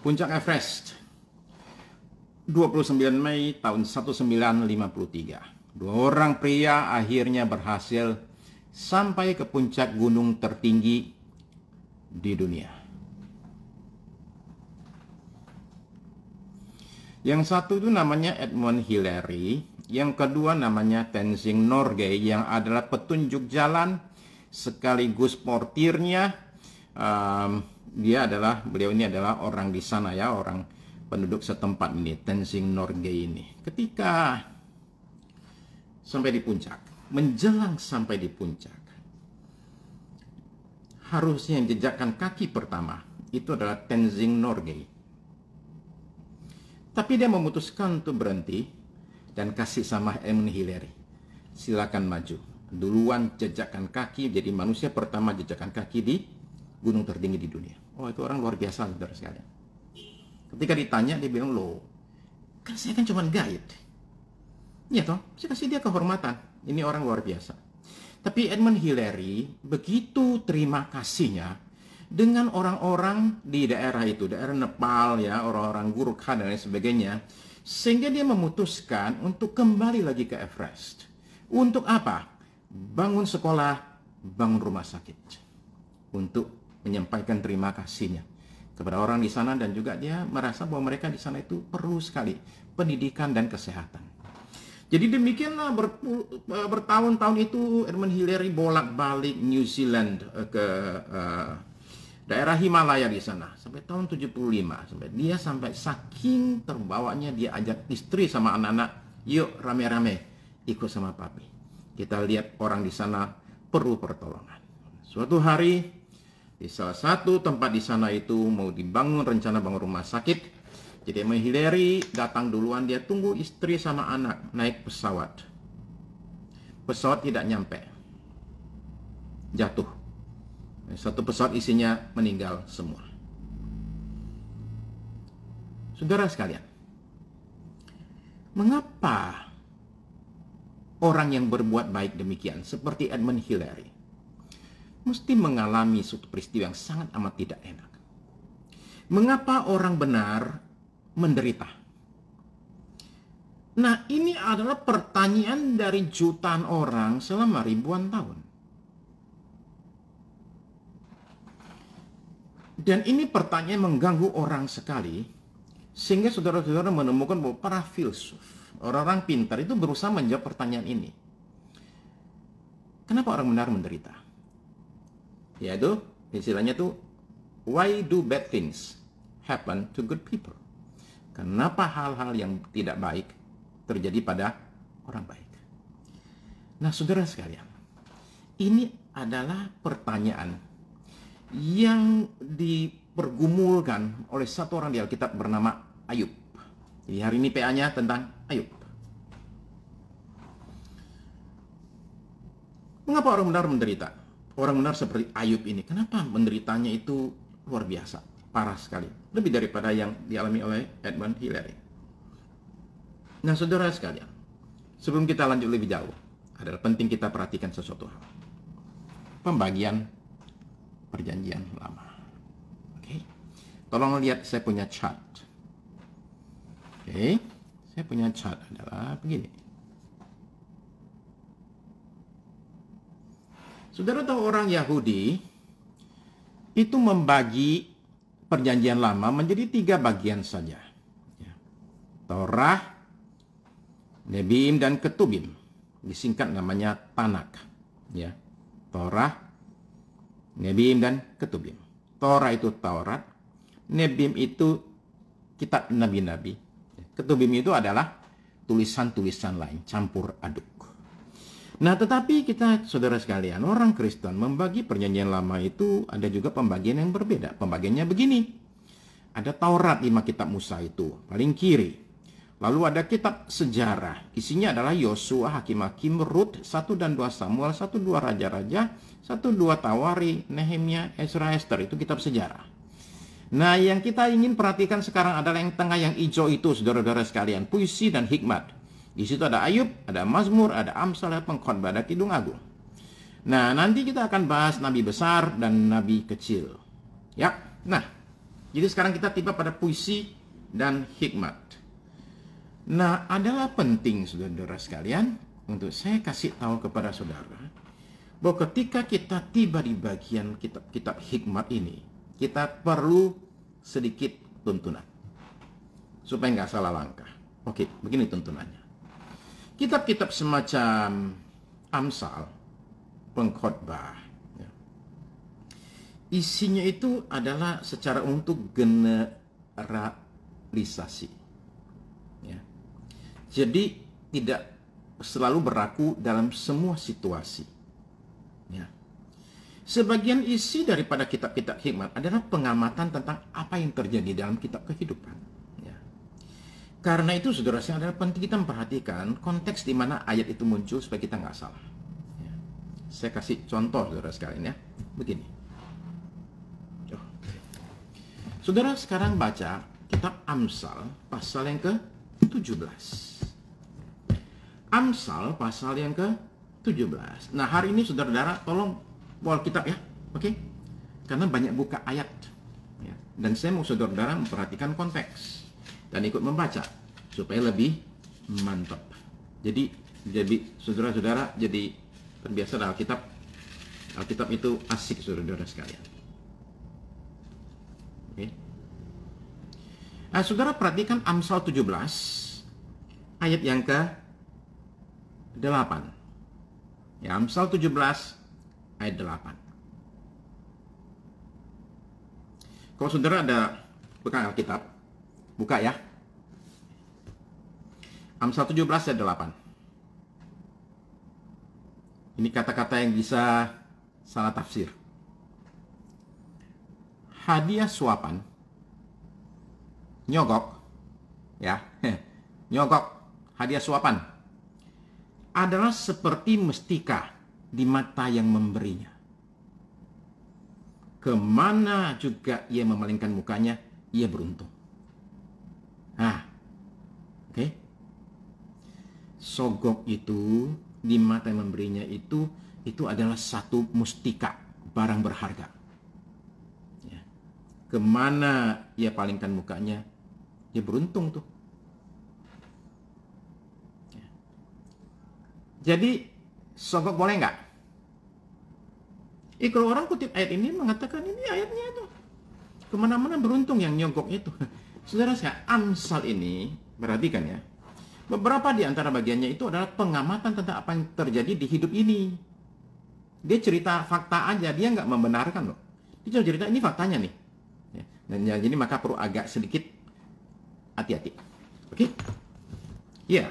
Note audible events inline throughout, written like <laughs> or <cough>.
Puncak Everest 29 Mei tahun 1953 Dua orang pria akhirnya berhasil sampai ke puncak gunung tertinggi di dunia Yang satu itu namanya Edmund Hillary Yang kedua namanya Tenzing Norgay Yang adalah petunjuk jalan sekaligus portirnya um, dia adalah beliau ini adalah orang di sana ya, orang penduduk setempat ini, Tenzing Norgay ini. Ketika sampai di puncak, menjelang sampai di puncak, harusnya yang jejakkan kaki pertama itu adalah Tenzing Norgay. Tapi dia memutuskan untuk berhenti dan kasih sama Emun Hillary. Silakan maju. Duluan jejakkan kaki jadi manusia pertama jejakkan kaki di gunung tertinggi di dunia. Oh itu orang luar biasa gitu, saudara sekalian. Ketika ditanya dia bilang lo, kan saya kan cuma guide. Iya toh, saya kasih dia kehormatan. Ini orang luar biasa. Tapi Edmund Hillary begitu terima kasihnya dengan orang-orang di daerah itu, daerah Nepal ya, orang-orang Gurkha dan lain sebagainya, sehingga dia memutuskan untuk kembali lagi ke Everest. Untuk apa? Bangun sekolah, bangun rumah sakit. Untuk menyampaikan terima kasihnya kepada orang di sana dan juga dia merasa bahwa mereka di sana itu perlu sekali pendidikan dan kesehatan. Jadi demikianlah eh, bertahun-tahun itu Edmund Hillary bolak-balik New Zealand eh, ke uh, daerah Himalaya di sana sampai tahun 75 sampai dia sampai saking terbawanya dia ajak istri sama anak-anak yuk rame-rame ikut sama papi. Kita lihat orang di sana perlu pertolongan. Suatu hari di salah satu tempat di sana itu mau dibangun rencana bangun rumah sakit. Jadi Emma Hillary datang duluan dia tunggu istri sama anak naik pesawat. Pesawat tidak nyampe. Jatuh. Satu pesawat isinya meninggal semua. Saudara sekalian, mengapa orang yang berbuat baik demikian seperti Edmund Hillary mesti mengalami suatu peristiwa yang sangat amat tidak enak. Mengapa orang benar menderita? Nah, ini adalah pertanyaan dari jutaan orang selama ribuan tahun. Dan ini pertanyaan mengganggu orang sekali, sehingga saudara-saudara menemukan bahwa para filsuf, orang-orang pintar itu berusaha menjawab pertanyaan ini. Kenapa orang benar menderita? yaitu istilahnya tuh why do bad things happen to good people? Kenapa hal-hal yang tidak baik terjadi pada orang baik? Nah, saudara sekalian, ini adalah pertanyaan yang dipergumulkan oleh satu orang di Alkitab bernama Ayub. Jadi hari ini PA-nya tentang Ayub. Mengapa orang benar menderita? orang benar seperti Ayub ini. Kenapa menderitanya itu luar biasa, parah sekali. Lebih daripada yang dialami oleh Edmund Hillary. Nah, saudara sekalian, sebelum kita lanjut lebih jauh, adalah penting kita perhatikan sesuatu hal. Pembagian perjanjian lama. Oke. Okay. Tolong lihat saya punya chart. Oke. Okay. Saya punya chart adalah begini. Saudara tahu orang Yahudi itu membagi perjanjian lama menjadi tiga bagian saja. Ya. Torah, Nebim, dan Ketubim. Disingkat namanya Tanak. Ya. Torah, Nebim, dan Ketubim. Torah itu Taurat, Nebim itu kitab nabi-nabi. Ketubim itu adalah tulisan-tulisan lain, campur aduk. Nah, tetapi kita, saudara sekalian, orang Kristen membagi perjanjian lama itu ada juga pembagian yang berbeda. Pembagiannya begini. Ada Taurat lima kitab Musa itu, paling kiri. Lalu ada kitab sejarah. Isinya adalah Yosua, Hakim-Hakim, Rut, satu dan dua Samuel, satu dua Raja-Raja, satu dua Tawari, Nehemia, Ezra, Esther. Itu kitab sejarah. Nah, yang kita ingin perhatikan sekarang adalah yang tengah yang hijau itu, saudara-saudara sekalian. Puisi dan hikmat. Di situ ada Ayub, ada Mazmur, ada Amsal, ada pengkhotbah, ada Kidung Agung. Nah, nanti kita akan bahas nabi besar dan nabi kecil. Ya. Nah, jadi sekarang kita tiba pada puisi dan hikmat. Nah, adalah penting saudara-saudara sekalian untuk saya kasih tahu kepada saudara bahwa ketika kita tiba di bagian kitab-kitab hikmat ini, kita perlu sedikit tuntunan supaya nggak salah langkah. Oke, begini tuntunannya kitab-kitab semacam Amsal, Pengkhotbah, ya. isinya itu adalah secara untuk generalisasi. Ya. Jadi tidak selalu berlaku dalam semua situasi. Ya. Sebagian isi daripada kitab-kitab hikmat adalah pengamatan tentang apa yang terjadi dalam kitab kehidupan karena itu saudara yang adalah penting kita memperhatikan konteks di mana ayat itu muncul supaya kita nggak salah. Ya. Saya kasih contoh saudara sekalian ya, begini. Oh. Saudara sekarang baca kitab Amsal pasal yang ke-17. Amsal pasal yang ke-17. Nah hari ini saudara-saudara tolong bawa kitab ya, oke? Okay? Karena banyak buka ayat. Ya. Dan saya mau saudara-saudara memperhatikan konteks dan ikut membaca supaya lebih mantap. Jadi jadi saudara-saudara jadi terbiasa dalam Alkitab. Alkitab itu asik saudara-saudara sekalian. Oke. Nah, saudara perhatikan Amsal 17 ayat yang ke 8. Ya, Amsal 17 ayat 8. Kalau saudara ada bekal Alkitab, Buka ya. Amsal 17 ayat 8. Ini kata-kata yang bisa salah tafsir. Hadiah suapan nyogok ya. <laughs> nyogok hadiah suapan adalah seperti mestika di mata yang memberinya. Kemana juga ia memalingkan mukanya, ia beruntung. Nah, oke. Okay? Sogok itu di mata yang memberinya itu itu adalah satu mustika barang berharga. Ya. Kemana ia palingkan mukanya, dia beruntung tuh. Ya. Jadi sogok boleh nggak? Eh, kalau orang kutip ayat ini mengatakan ini ayatnya itu kemana-mana beruntung yang nyogok itu. <laughs> Saudara saya, Amsal ini, perhatikan ya, beberapa di antara bagiannya itu adalah pengamatan tentang apa yang terjadi di hidup ini. Dia cerita fakta aja, dia nggak membenarkan loh. Dia cuma cerita ini faktanya nih. Ya, dan yang jadi maka perlu agak sedikit hati-hati. Oke? Okay? Iya. Yeah.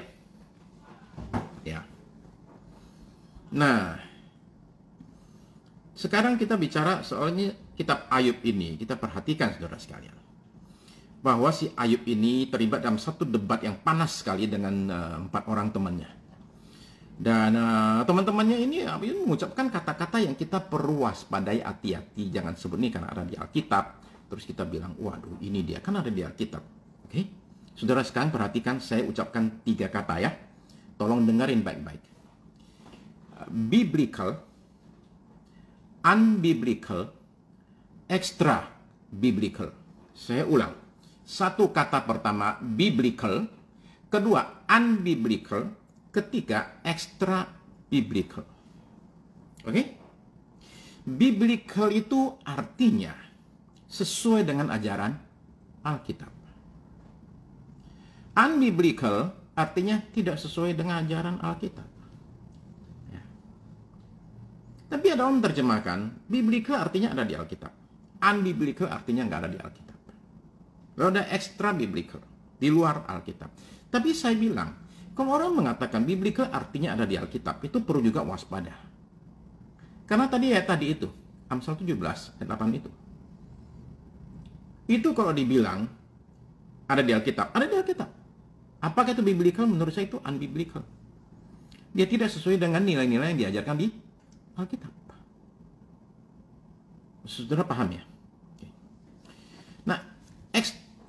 Ya. Nah, sekarang kita bicara soalnya kitab Ayub ini, kita perhatikan saudara sekalian bahwa si Ayub ini terlibat dalam satu debat yang panas sekali dengan uh, empat orang temannya. Dan uh, teman-temannya ini uh, mengucapkan kata-kata yang kita perluas waspadai hati-hati. Jangan sebut ini karena ada di Alkitab. Terus kita bilang, waduh ini dia, kan ada di Alkitab. Oke? Okay? Saudara sekarang perhatikan saya ucapkan tiga kata ya. Tolong dengerin baik-baik. Biblical, unbiblical, extra biblical. Saya ulang satu kata pertama biblical, kedua unbiblical, ketiga extra biblical. Oke? Okay? Biblical itu artinya sesuai dengan ajaran Alkitab. Unbiblical artinya tidak sesuai dengan ajaran Alkitab. Ya. Tapi ada orang terjemahkan, biblical artinya ada di Alkitab. Unbiblical artinya nggak ada di Alkitab. Roda ekstra biblical, di luar Alkitab. Tapi saya bilang, kalau orang mengatakan biblical artinya ada di Alkitab, itu perlu juga waspada. Karena tadi ya tadi itu, Amsal 17 ayat 8 itu. Itu kalau dibilang ada di Alkitab, ada di Alkitab. Apakah itu biblical? Menurut saya itu unbiblical. Dia tidak sesuai dengan nilai-nilai yang diajarkan di Alkitab. Saudara paham ya?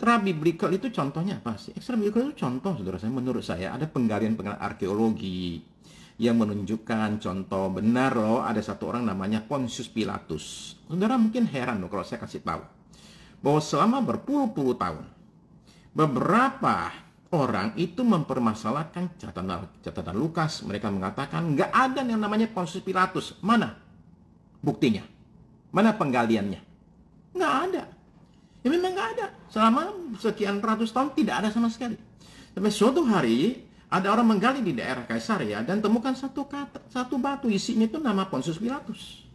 Ekstra biblical itu contohnya apa sih? Ekstra biblical itu contoh, saudara saya. Menurut saya ada penggalian-penggalian arkeologi yang menunjukkan contoh benar loh ada satu orang namanya Pontius Pilatus. Saudara mungkin heran loh kalau saya kasih tahu bahwa selama berpuluh-puluh tahun beberapa orang itu mempermasalahkan catatan catatan Lukas. Mereka mengatakan nggak ada yang namanya Pontius Pilatus. Mana buktinya? Mana penggaliannya? Nggak ada. Ya memang nggak ada. Selama sekian ratus tahun tidak ada sama sekali. Tapi suatu hari ada orang menggali di daerah Kaisaria dan temukan satu kata, satu batu isinya itu nama Pontius Pilatus.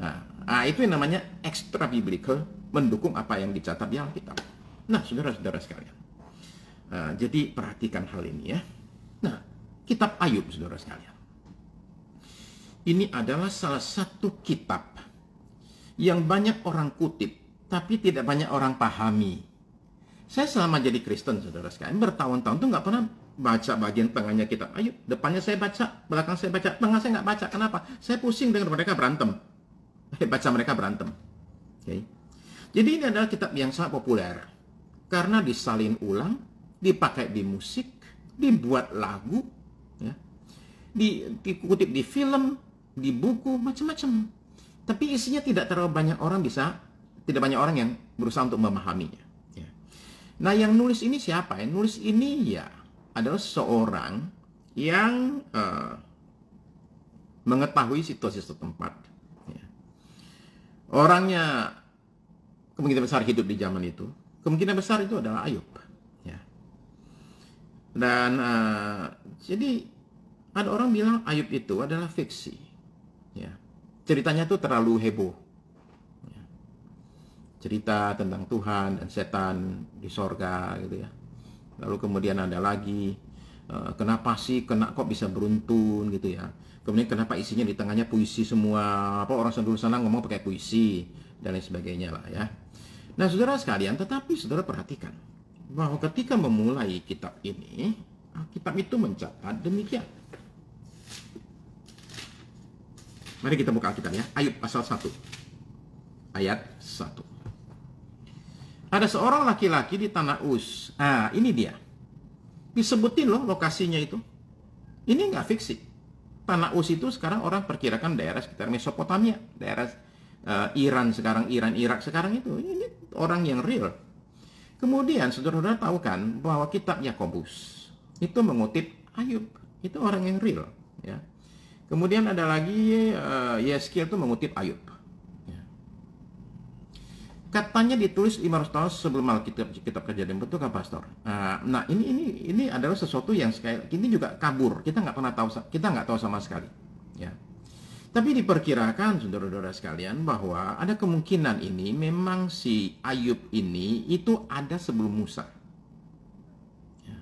Nah, nah itu yang namanya extra biblical mendukung apa yang dicatat di Alkitab. Nah, saudara-saudara sekalian. Nah, jadi perhatikan hal ini ya. Nah, kitab Ayub saudara sekalian. Ini adalah salah satu kitab yang banyak orang kutip tapi tidak banyak orang pahami. Saya selama jadi Kristen, saudara sekalian, bertahun-tahun tuh nggak pernah baca bagian tengahnya kita. Ayo, depannya saya baca, belakang saya baca, tengah saya nggak baca. Kenapa? Saya pusing dengan mereka berantem. <laughs> Eh, baca mereka berantem. Okay. Jadi ini adalah kitab yang sangat populer. Karena disalin ulang, dipakai di musik, dibuat lagu, ya. di, dikutip di film, di buku, macam-macam. Tapi isinya tidak terlalu banyak orang bisa tidak banyak orang yang berusaha untuk memahaminya. Ya. Nah, yang nulis ini siapa? Yang nulis ini ya adalah seorang yang uh, mengetahui situasi setempat. Ya. Orangnya kemungkinan besar hidup di zaman itu. Kemungkinan besar itu adalah Ayub. Ya. Dan uh, jadi ada orang bilang Ayub itu adalah fiksi. Ya. Ceritanya itu terlalu heboh cerita tentang Tuhan dan setan di sorga gitu ya. Lalu kemudian ada lagi eh, kenapa sih kena kok bisa beruntun gitu ya kemudian kenapa isinya di tengahnya puisi semua apa orang sendiri sana ngomong pakai puisi dan lain sebagainya lah ya nah saudara sekalian tetapi saudara perhatikan bahwa ketika memulai kitab ini ah, kitab itu mencatat demikian mari kita buka kitab ya Ayub pasal 1 ayat 1 ada seorang laki-laki di tanah Us. Ah, ini dia. Disebutin loh lokasinya itu. Ini nggak fiksi. Tanah Us itu sekarang orang perkirakan daerah sekitar Mesopotamia, daerah uh, Iran sekarang, Iran, Irak sekarang itu. Ini orang yang real. Kemudian saudara-saudara tahu kan bahwa kitab Yakobus itu mengutip Ayub. Itu orang yang real, ya. Kemudian ada lagi uh, Yeskiel itu mengutip Ayub katanya ditulis 500 tahun sebelum Alkitab kitab kejadian betul kan pastor nah, nah, ini ini ini adalah sesuatu yang sekali ini juga kabur kita nggak pernah tahu kita nggak tahu sama sekali ya tapi diperkirakan saudara-saudara sekalian bahwa ada kemungkinan ini memang si Ayub ini itu ada sebelum Musa ya,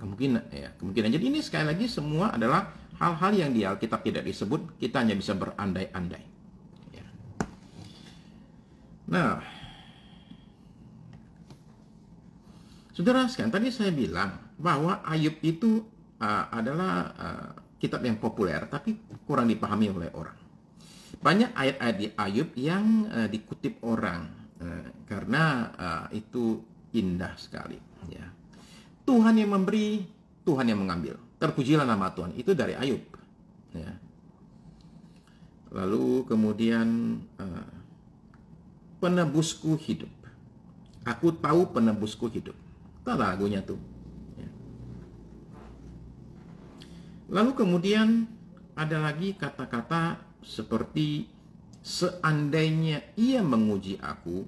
kemungkinan ya kemungkinan jadi ini sekali lagi semua adalah hal-hal yang di Alkitab tidak disebut kita hanya bisa berandai-andai ya. nah Saudara sekalian, tadi saya bilang bahwa Ayub itu uh, adalah uh, kitab yang populer tapi kurang dipahami oleh orang. Banyak ayat-ayat di Ayub yang uh, dikutip orang uh, karena uh, itu indah sekali. Ya. Tuhan yang memberi, Tuhan yang mengambil. Terpujilah nama Tuhan itu dari Ayub. Ya. Lalu kemudian uh, penebusku hidup. Aku tahu penebusku hidup apa lagunya tuh. Ya. Lalu kemudian ada lagi kata-kata seperti seandainya ia menguji aku,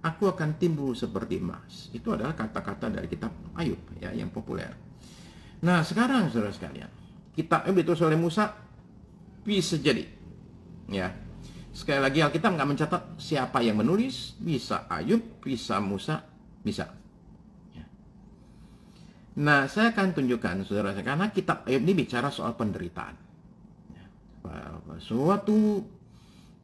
aku akan timbul seperti emas. Itu adalah kata-kata dari kitab Ayub ya yang populer. Nah sekarang saudara sekalian, kitab Ayub itu oleh Musa bisa jadi ya sekali lagi Alkitab nggak mencatat siapa yang menulis bisa Ayub bisa Musa bisa Nah, saya akan tunjukkan saudara saya karena kitab ayat eh, ini bicara soal penderitaan. Suatu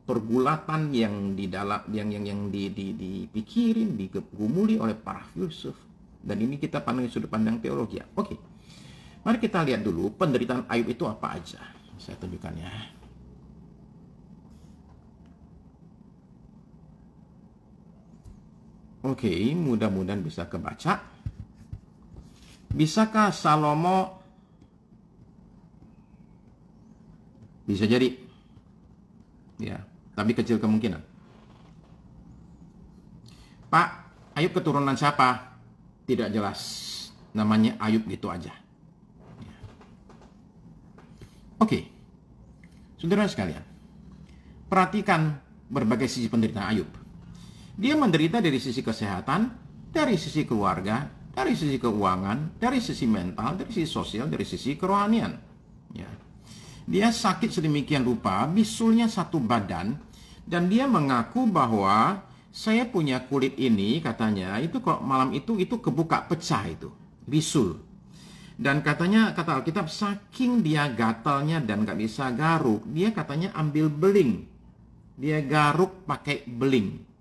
pergulatan yang di dalam yang yang yang di, di, dipikirin, digumuli oleh para filsuf. Dan ini kita pandang sudut pandang teologi. Ya. Oke. Mari kita lihat dulu penderitaan Ayub itu apa aja. Saya tunjukkan ya. Oke, mudah-mudahan bisa kebaca. Bisakah Salomo bisa jadi ya, tapi kecil kemungkinan. Pak, Ayub keturunan siapa? Tidak jelas. Namanya Ayub gitu aja. Ya. Oke. Saudara sekalian, perhatikan berbagai sisi penderitaan Ayub. Dia menderita dari sisi kesehatan, dari sisi keluarga, dari sisi keuangan, dari sisi mental, dari sisi sosial, dari sisi kerohanian. Ya. Dia sakit sedemikian rupa, bisulnya satu badan, dan dia mengaku bahwa saya punya kulit ini, katanya, itu kok malam itu itu kebuka pecah itu, bisul. Dan katanya, kata Alkitab, saking dia gatalnya dan gak bisa garuk, dia katanya ambil beling. Dia garuk pakai beling.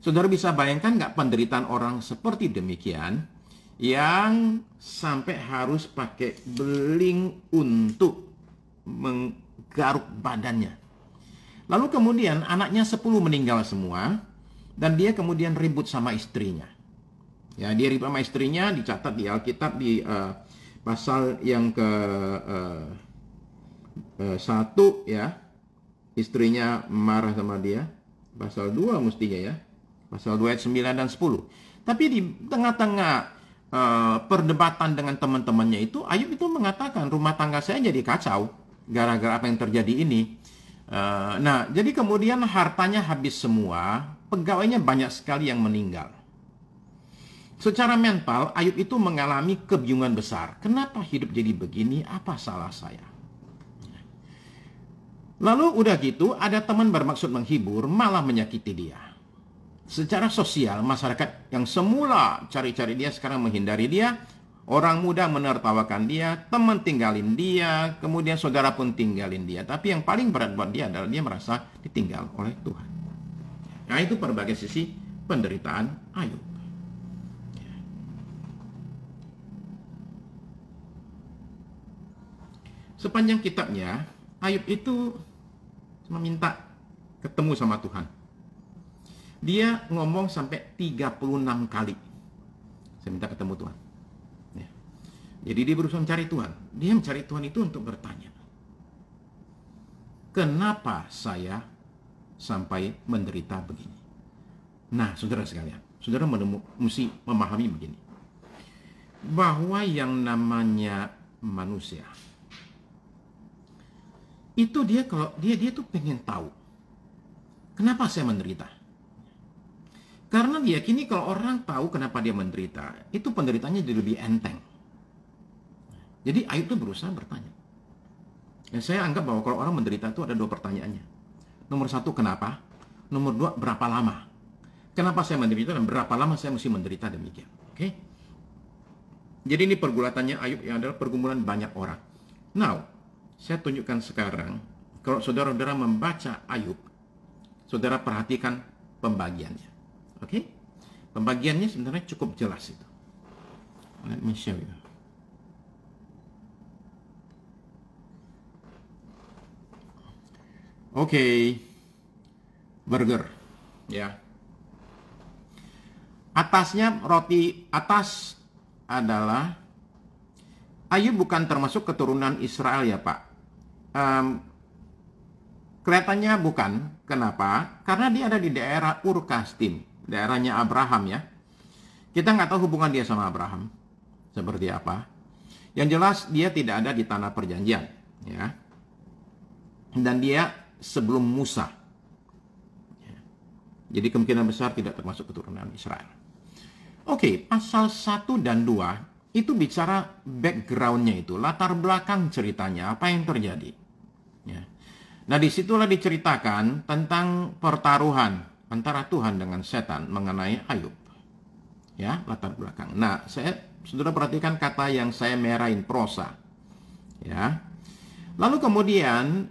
Saudara bisa bayangkan nggak penderitaan orang seperti demikian yang sampai harus pakai beling untuk menggaruk badannya. Lalu kemudian anaknya 10 meninggal semua dan dia kemudian ribut sama istrinya. Ya, dia ribut sama istrinya dicatat di Alkitab di uh, pasal yang ke uh, uh, satu ya. Istrinya marah sama dia. Pasal 2 mestinya ya pasal 2 ayat 9 dan 10. Tapi di tengah-tengah uh, perdebatan dengan teman-temannya itu Ayub itu mengatakan rumah tangga saya jadi kacau gara-gara apa yang terjadi ini. Uh, nah, jadi kemudian hartanya habis semua, pegawainya banyak sekali yang meninggal. Secara mental, Ayub itu mengalami kebingungan besar. Kenapa hidup jadi begini? Apa salah saya? Lalu udah gitu, ada teman bermaksud menghibur, malah menyakiti dia secara sosial masyarakat yang semula cari-cari dia sekarang menghindari dia Orang muda menertawakan dia, teman tinggalin dia, kemudian saudara pun tinggalin dia. Tapi yang paling berat buat dia adalah dia merasa ditinggal oleh Tuhan. Nah itu berbagai sisi penderitaan Ayub. Sepanjang kitabnya, Ayub itu meminta ketemu sama Tuhan. Dia ngomong sampai 36 kali. Saya minta ketemu Tuhan. Ya. Jadi dia berusaha mencari Tuhan. Dia mencari Tuhan itu untuk bertanya. Kenapa saya sampai menderita begini? Nah, saudara sekalian, saudara menemu, mesti memahami begini. Bahwa yang namanya manusia, itu dia kalau dia dia tuh pengen tahu kenapa saya menderita karena dia kini kalau orang tahu kenapa dia menderita, itu penderitanya jadi lebih enteng. Jadi Ayub itu berusaha bertanya. Dan saya anggap bahwa kalau orang menderita itu ada dua pertanyaannya. Nomor satu, kenapa? Nomor dua, berapa lama? Kenapa saya menderita dan berapa lama saya mesti menderita demikian? Oke? Okay? Jadi ini pergulatannya Ayub yang adalah pergumulan banyak orang. Now, saya tunjukkan sekarang, kalau saudara-saudara membaca Ayub, saudara perhatikan pembagiannya. Oke? Okay? Pembagiannya sebenarnya cukup jelas itu. Let me show you. Oke. Okay. Burger. Ya. Yeah. Atasnya roti atas adalah Ayu bukan termasuk keturunan Israel ya Pak. Um, kelihatannya bukan. Kenapa? Karena dia ada di daerah Urkastim daerahnya Abraham ya. Kita nggak tahu hubungan dia sama Abraham seperti apa. Yang jelas dia tidak ada di tanah perjanjian, ya. Dan dia sebelum Musa. Ya. Jadi kemungkinan besar tidak termasuk keturunan Israel. Oke, pasal 1 dan 2 itu bicara backgroundnya itu, latar belakang ceritanya, apa yang terjadi. Ya. Nah, disitulah diceritakan tentang pertaruhan antara Tuhan dengan setan mengenai Ayub. Ya, latar belakang. Nah, saya Saudara perhatikan kata yang saya merahin prosa. Ya. Lalu kemudian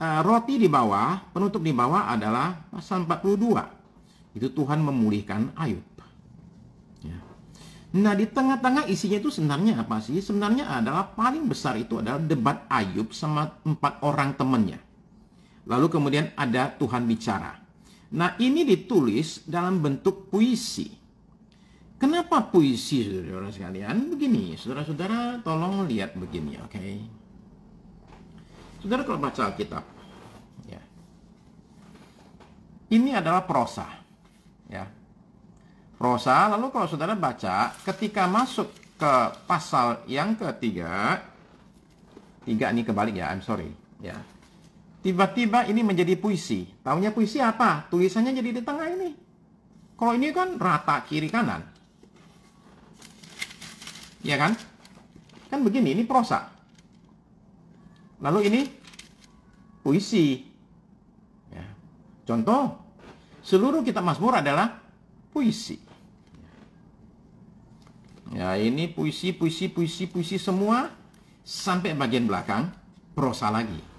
eh, roti di bawah, penutup di bawah adalah pasal 42. Itu Tuhan memulihkan Ayub. Ya. Nah, di tengah-tengah isinya itu sebenarnya apa sih? Sebenarnya adalah paling besar itu adalah debat Ayub sama empat orang temannya. Lalu kemudian ada Tuhan bicara. Nah, ini ditulis dalam bentuk puisi. Kenapa puisi, saudara-saudara sekalian? Begini, saudara-saudara tolong lihat begini, oke? Okay? Saudara kalau baca Alkitab, ya. Ini adalah prosa, ya. Prosa, lalu kalau saudara baca, ketika masuk ke pasal yang ketiga, tiga ini kebalik ya, I'm sorry, ya Tiba-tiba ini menjadi puisi. Tahunya puisi apa? Tulisannya jadi di tengah ini. Kalau ini kan rata kiri kanan. Iya kan? Kan begini, ini prosa. Lalu ini puisi. Ya. Contoh, seluruh kitab Mazmur adalah puisi. Ya, ini puisi, puisi, puisi, puisi semua sampai bagian belakang prosa lagi.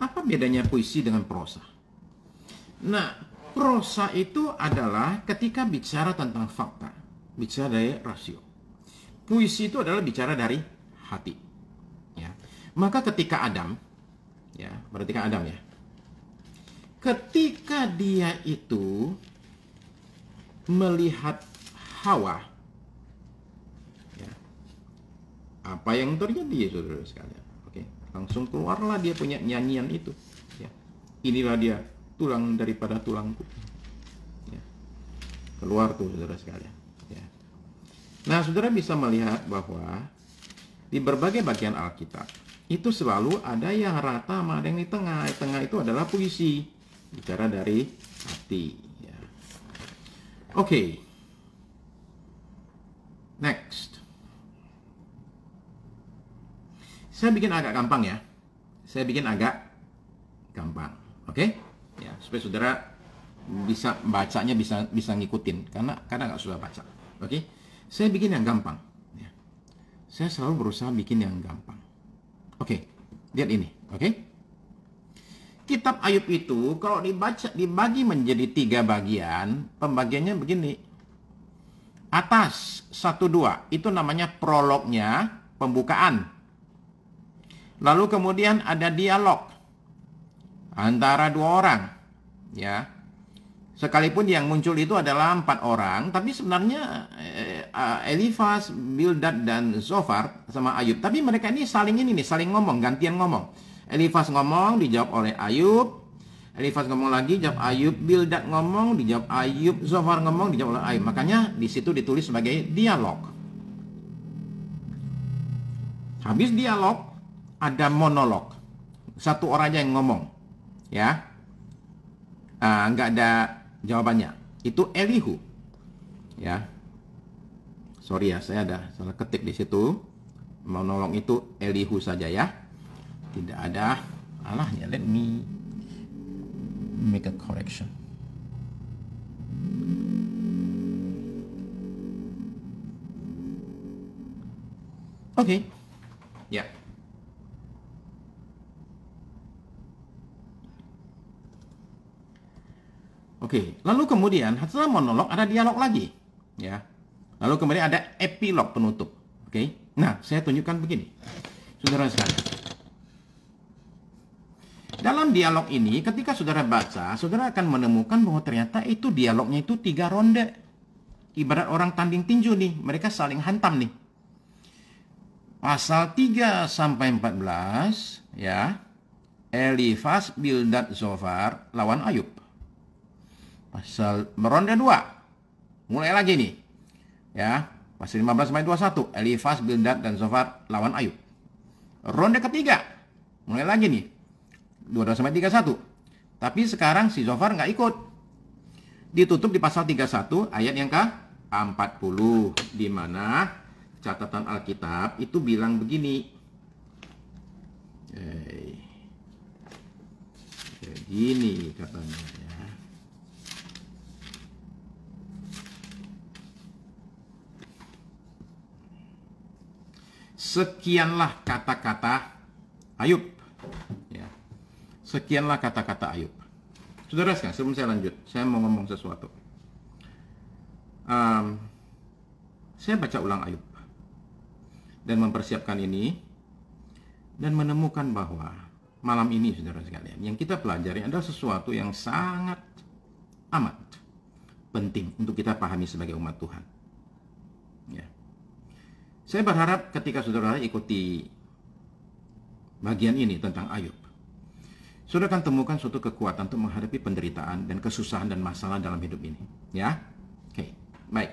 Apa bedanya puisi dengan prosa? Nah, prosa itu adalah ketika bicara tentang fakta, bicara dari rasio. Puisi itu adalah bicara dari hati. Ya. Maka ketika Adam, ya, berarti kan Adam ya. Ketika dia itu melihat Hawa, ya, apa yang terjadi, saudara sekalian? langsung keluarlah dia punya nyanyian itu ya. inilah dia tulang daripada tulangku ya. keluar tuh saudara sekalian ya. nah saudara bisa melihat bahwa di berbagai bagian Alkitab itu selalu ada yang rata sama ada yang di tengah di tengah itu adalah puisi bicara dari hati ya. oke okay. next Saya bikin agak gampang ya. Saya bikin agak gampang. Oke? Okay? Ya, supaya saudara bisa bacanya bisa bisa ngikutin karena karena nggak sudah baca. Oke? Okay? Saya bikin yang gampang. Ya. Saya selalu berusaha bikin yang gampang. Oke, okay. lihat ini. Oke? Okay? Kitab Ayub itu kalau dibaca dibagi menjadi tiga bagian, pembagiannya begini. Atas satu dua itu namanya prolognya pembukaan Lalu kemudian ada dialog antara dua orang, ya. Sekalipun yang muncul itu adalah empat orang, tapi sebenarnya eh, eh, Elifas, Bildad dan Zofar sama Ayub. Tapi mereka ini saling ini nih, saling ngomong, gantian ngomong. Elifas ngomong dijawab oleh Ayub, Elifas ngomong lagi, jawab Ayub, Bildad ngomong, dijawab Ayub, Zofar ngomong, dijawab oleh Ayub. Makanya di situ ditulis sebagai dialog. Habis dialog, ada monolog. Satu orang yang ngomong. Ya. Ah, nggak ada jawabannya. Itu Elihu. Ya. Sorry ya, saya ada salah ketik di situ. Monolog itu Elihu saja ya. Tidak ada alahnya. Let me make a correction. Okay. Yeah. Oke, lalu kemudian setelah monolog ada dialog lagi, ya. Lalu kemudian ada epilog penutup. Oke. Nah, saya tunjukkan begini. Saudara sekalian. Dalam dialog ini ketika saudara baca, saudara akan menemukan bahwa ternyata itu dialognya itu tiga ronde. Ibarat orang tanding tinju nih, mereka saling hantam nih. Pasal 3 sampai 14 ya. Elifas Bildad Zofar lawan Ayub. Pasal meronda 2. Mulai lagi nih. Ya, pasal 15 sampai 21. Elifas, Bildad, dan Zofar lawan Ayub. Ronde ketiga. Mulai lagi nih. 22 sampai 31. Tapi sekarang si Zofar nggak ikut. Ditutup di pasal 31 ayat yang ke-40. Di mana catatan Alkitab itu bilang begini. Hey. Kayak gini katanya. Sekianlah kata-kata Ayub. Ya. Sekianlah kata-kata Ayub. Sudah sekalian, sebelum saya lanjut, saya mau ngomong sesuatu. Um, saya baca ulang Ayub dan mempersiapkan ini dan menemukan bahwa malam ini, saudara sekalian, yang kita pelajari adalah sesuatu yang sangat amat penting untuk kita pahami sebagai umat Tuhan. Saya berharap ketika saudara ikuti bagian ini tentang Ayub, saudara akan temukan suatu kekuatan untuk menghadapi penderitaan dan kesusahan dan masalah dalam hidup ini. Ya, oke, baik.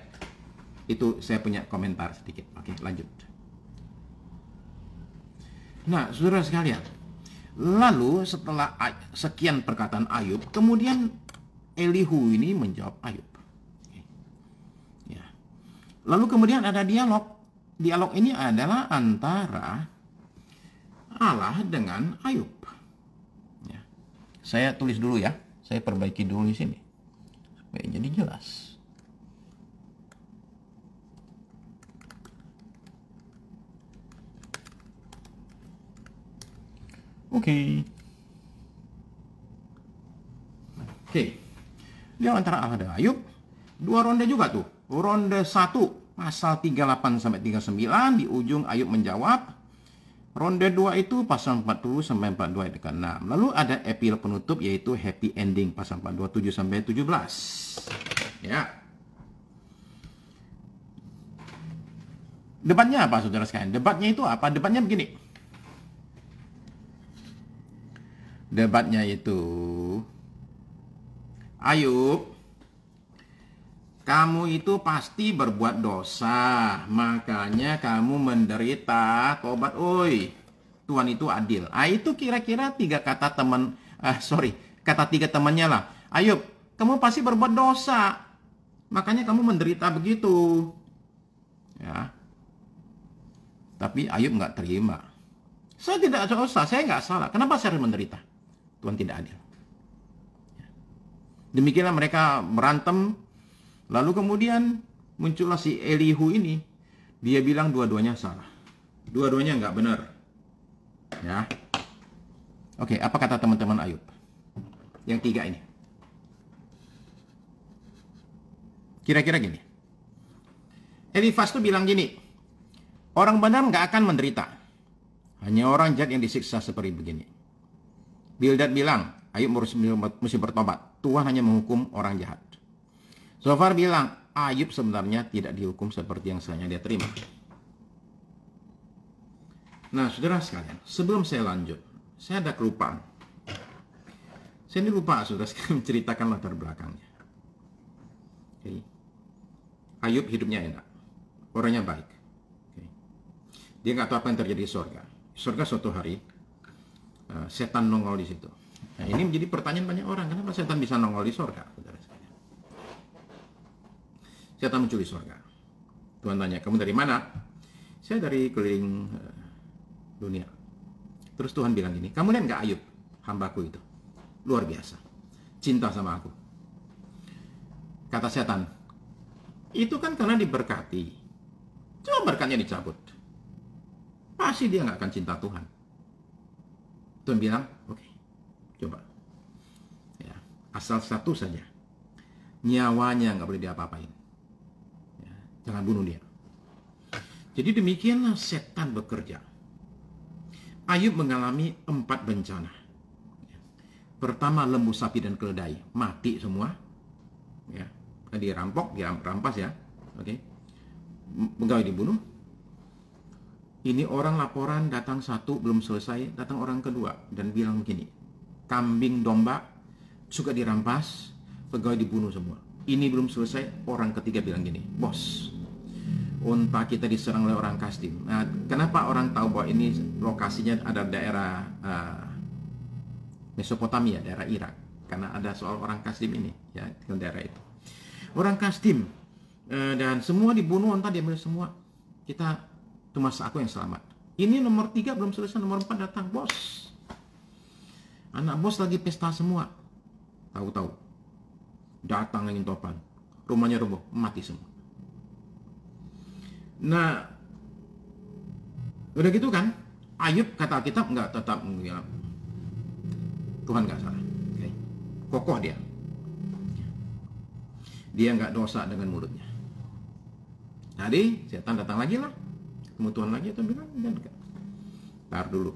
Itu saya punya komentar sedikit. Oke, lanjut. Nah, saudara sekalian, lalu setelah sekian perkataan Ayub, kemudian Elihu ini menjawab Ayub. Ya. Lalu kemudian ada dialog dialog ini adalah antara Allah dengan Ayub. Ya. Saya tulis dulu ya, saya perbaiki dulu di sini supaya jadi jelas. Oke. Okay. Oke. Okay. Dia antara Allah dan Ayub. Dua ronde juga tuh. Ronde satu Pasal 38 sampai 39 di ujung Ayub menjawab. Ronde 2 itu pasal 40 sampai 42 ayat ke-6. Lalu ada epil penutup yaitu happy ending pasal 427 sampai 17. Ya. Debatnya apa saudara sekalian? Debatnya itu apa? Debatnya begini. Debatnya itu Ayub kamu itu pasti berbuat dosa, makanya kamu menderita. Tobat, oi. Tuhan itu adil. Ah itu kira-kira tiga kata teman, ah sorry, kata tiga temannya lah. Ayub, kamu pasti berbuat dosa. Makanya kamu menderita begitu. Ya. Tapi Ayub nggak terima. Saya tidak dosa, saya nggak salah. Kenapa saya harus menderita? Tuhan tidak adil. Ya. Demikianlah mereka berantem Lalu kemudian muncullah si Elihu ini. Dia bilang dua-duanya salah. Dua-duanya nggak benar. Ya. Oke, apa kata teman-teman Ayub? Yang tiga ini. Kira-kira gini. Elifas tuh bilang gini, orang benar nggak akan menderita. Hanya orang jahat yang disiksa seperti begini. Bildad bilang, Ayub harus mesti bertobat. Tuhan hanya menghukum orang jahat. Sofar bilang, Ayub sebenarnya tidak dihukum seperti yang sebenarnya dia terima. Nah, saudara sekalian, sebelum saya lanjut, saya ada kelupaan. Saya ini lupa, saudara sekalian, <laughs> menceritakan latar belakangnya. Okay. Ayub hidupnya enak, orangnya baik. Okay. Dia nggak tahu apa yang terjadi di sorga. Sorga suatu hari, uh, setan nongol di situ. Nah, ini menjadi pertanyaan banyak orang, kenapa setan bisa nongol di sorga? Saya akan mencuri surga. Tuhan tanya, kamu dari mana? Saya dari keliling eh, dunia. Terus Tuhan bilang gini, kamu lihat nggak Ayub, hambaku itu? Luar biasa. Cinta sama aku. Kata setan, itu kan karena diberkati. Coba berkatnya dicabut. Pasti dia nggak akan cinta Tuhan. Tuhan bilang, oke, okay, coba. Ya, asal satu saja. Nyawanya nggak boleh diapa-apain. Jangan bunuh dia. Jadi demikianlah setan bekerja. Ayub mengalami empat bencana. Pertama lembu sapi dan keledai mati semua, ya kan dirampok, dirampas ya, oke. Okay. Pegawai dibunuh. Ini orang laporan datang satu belum selesai, datang orang kedua dan bilang begini, kambing domba suka dirampas, pegawai dibunuh semua. Ini belum selesai, orang ketiga bilang gini, bos unta kita diserang oleh orang kastim. Nah, kenapa orang tahu bahwa ini lokasinya ada daerah uh, Mesopotamia, daerah Irak? Karena ada soal orang kastim ini, ya, ke daerah itu. Orang kastim uh, eh, dan semua dibunuh unta diambil semua. Kita cuma satu yang selamat. Ini nomor tiga belum selesai, nomor empat datang bos. Anak bos lagi pesta semua. Tahu-tahu datang angin topan, rumahnya roboh, mati semua. Nah, udah gitu kan, Ayub kata Alkitab nggak tetap ya. Tuhan nggak salah. Okay. Kokoh dia. Dia nggak dosa dengan mulutnya. Tadi setan datang lagi lah. Kemutuan lagi itu bilang, Tar dulu.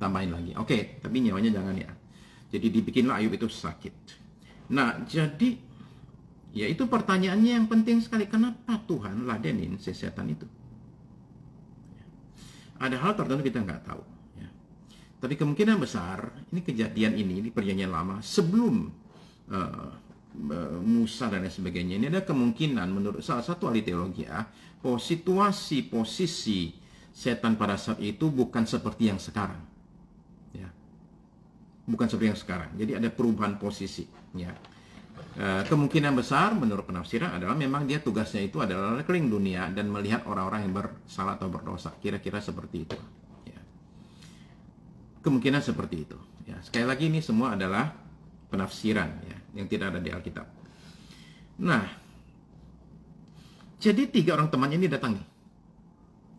Tambahin lagi. Oke, okay, tapi nyawanya jangan ya. Jadi dibikinlah Ayub itu sakit. Nah, jadi ya itu pertanyaannya yang penting sekali, kenapa Tuhan ladenin si setan itu? Ada hal tertentu kita nggak tahu. Ya. Tapi kemungkinan besar, ini kejadian ini, di perjanjian lama, sebelum uh, Musa dan lain sebagainya, ini ada kemungkinan menurut salah satu ahli teologi ya, situasi, posisi setan pada saat itu bukan seperti yang sekarang. Ya. Bukan seperti yang sekarang. Jadi ada perubahan posisi. Ya Eh, kemungkinan besar menurut penafsiran adalah memang dia tugasnya itu adalah keliling dunia dan melihat orang-orang yang bersalah atau berdosa kira-kira seperti itu ya. kemungkinan seperti itu ya sekali lagi ini semua adalah penafsiran ya yang tidak ada di Alkitab nah jadi tiga orang temannya ini datang nih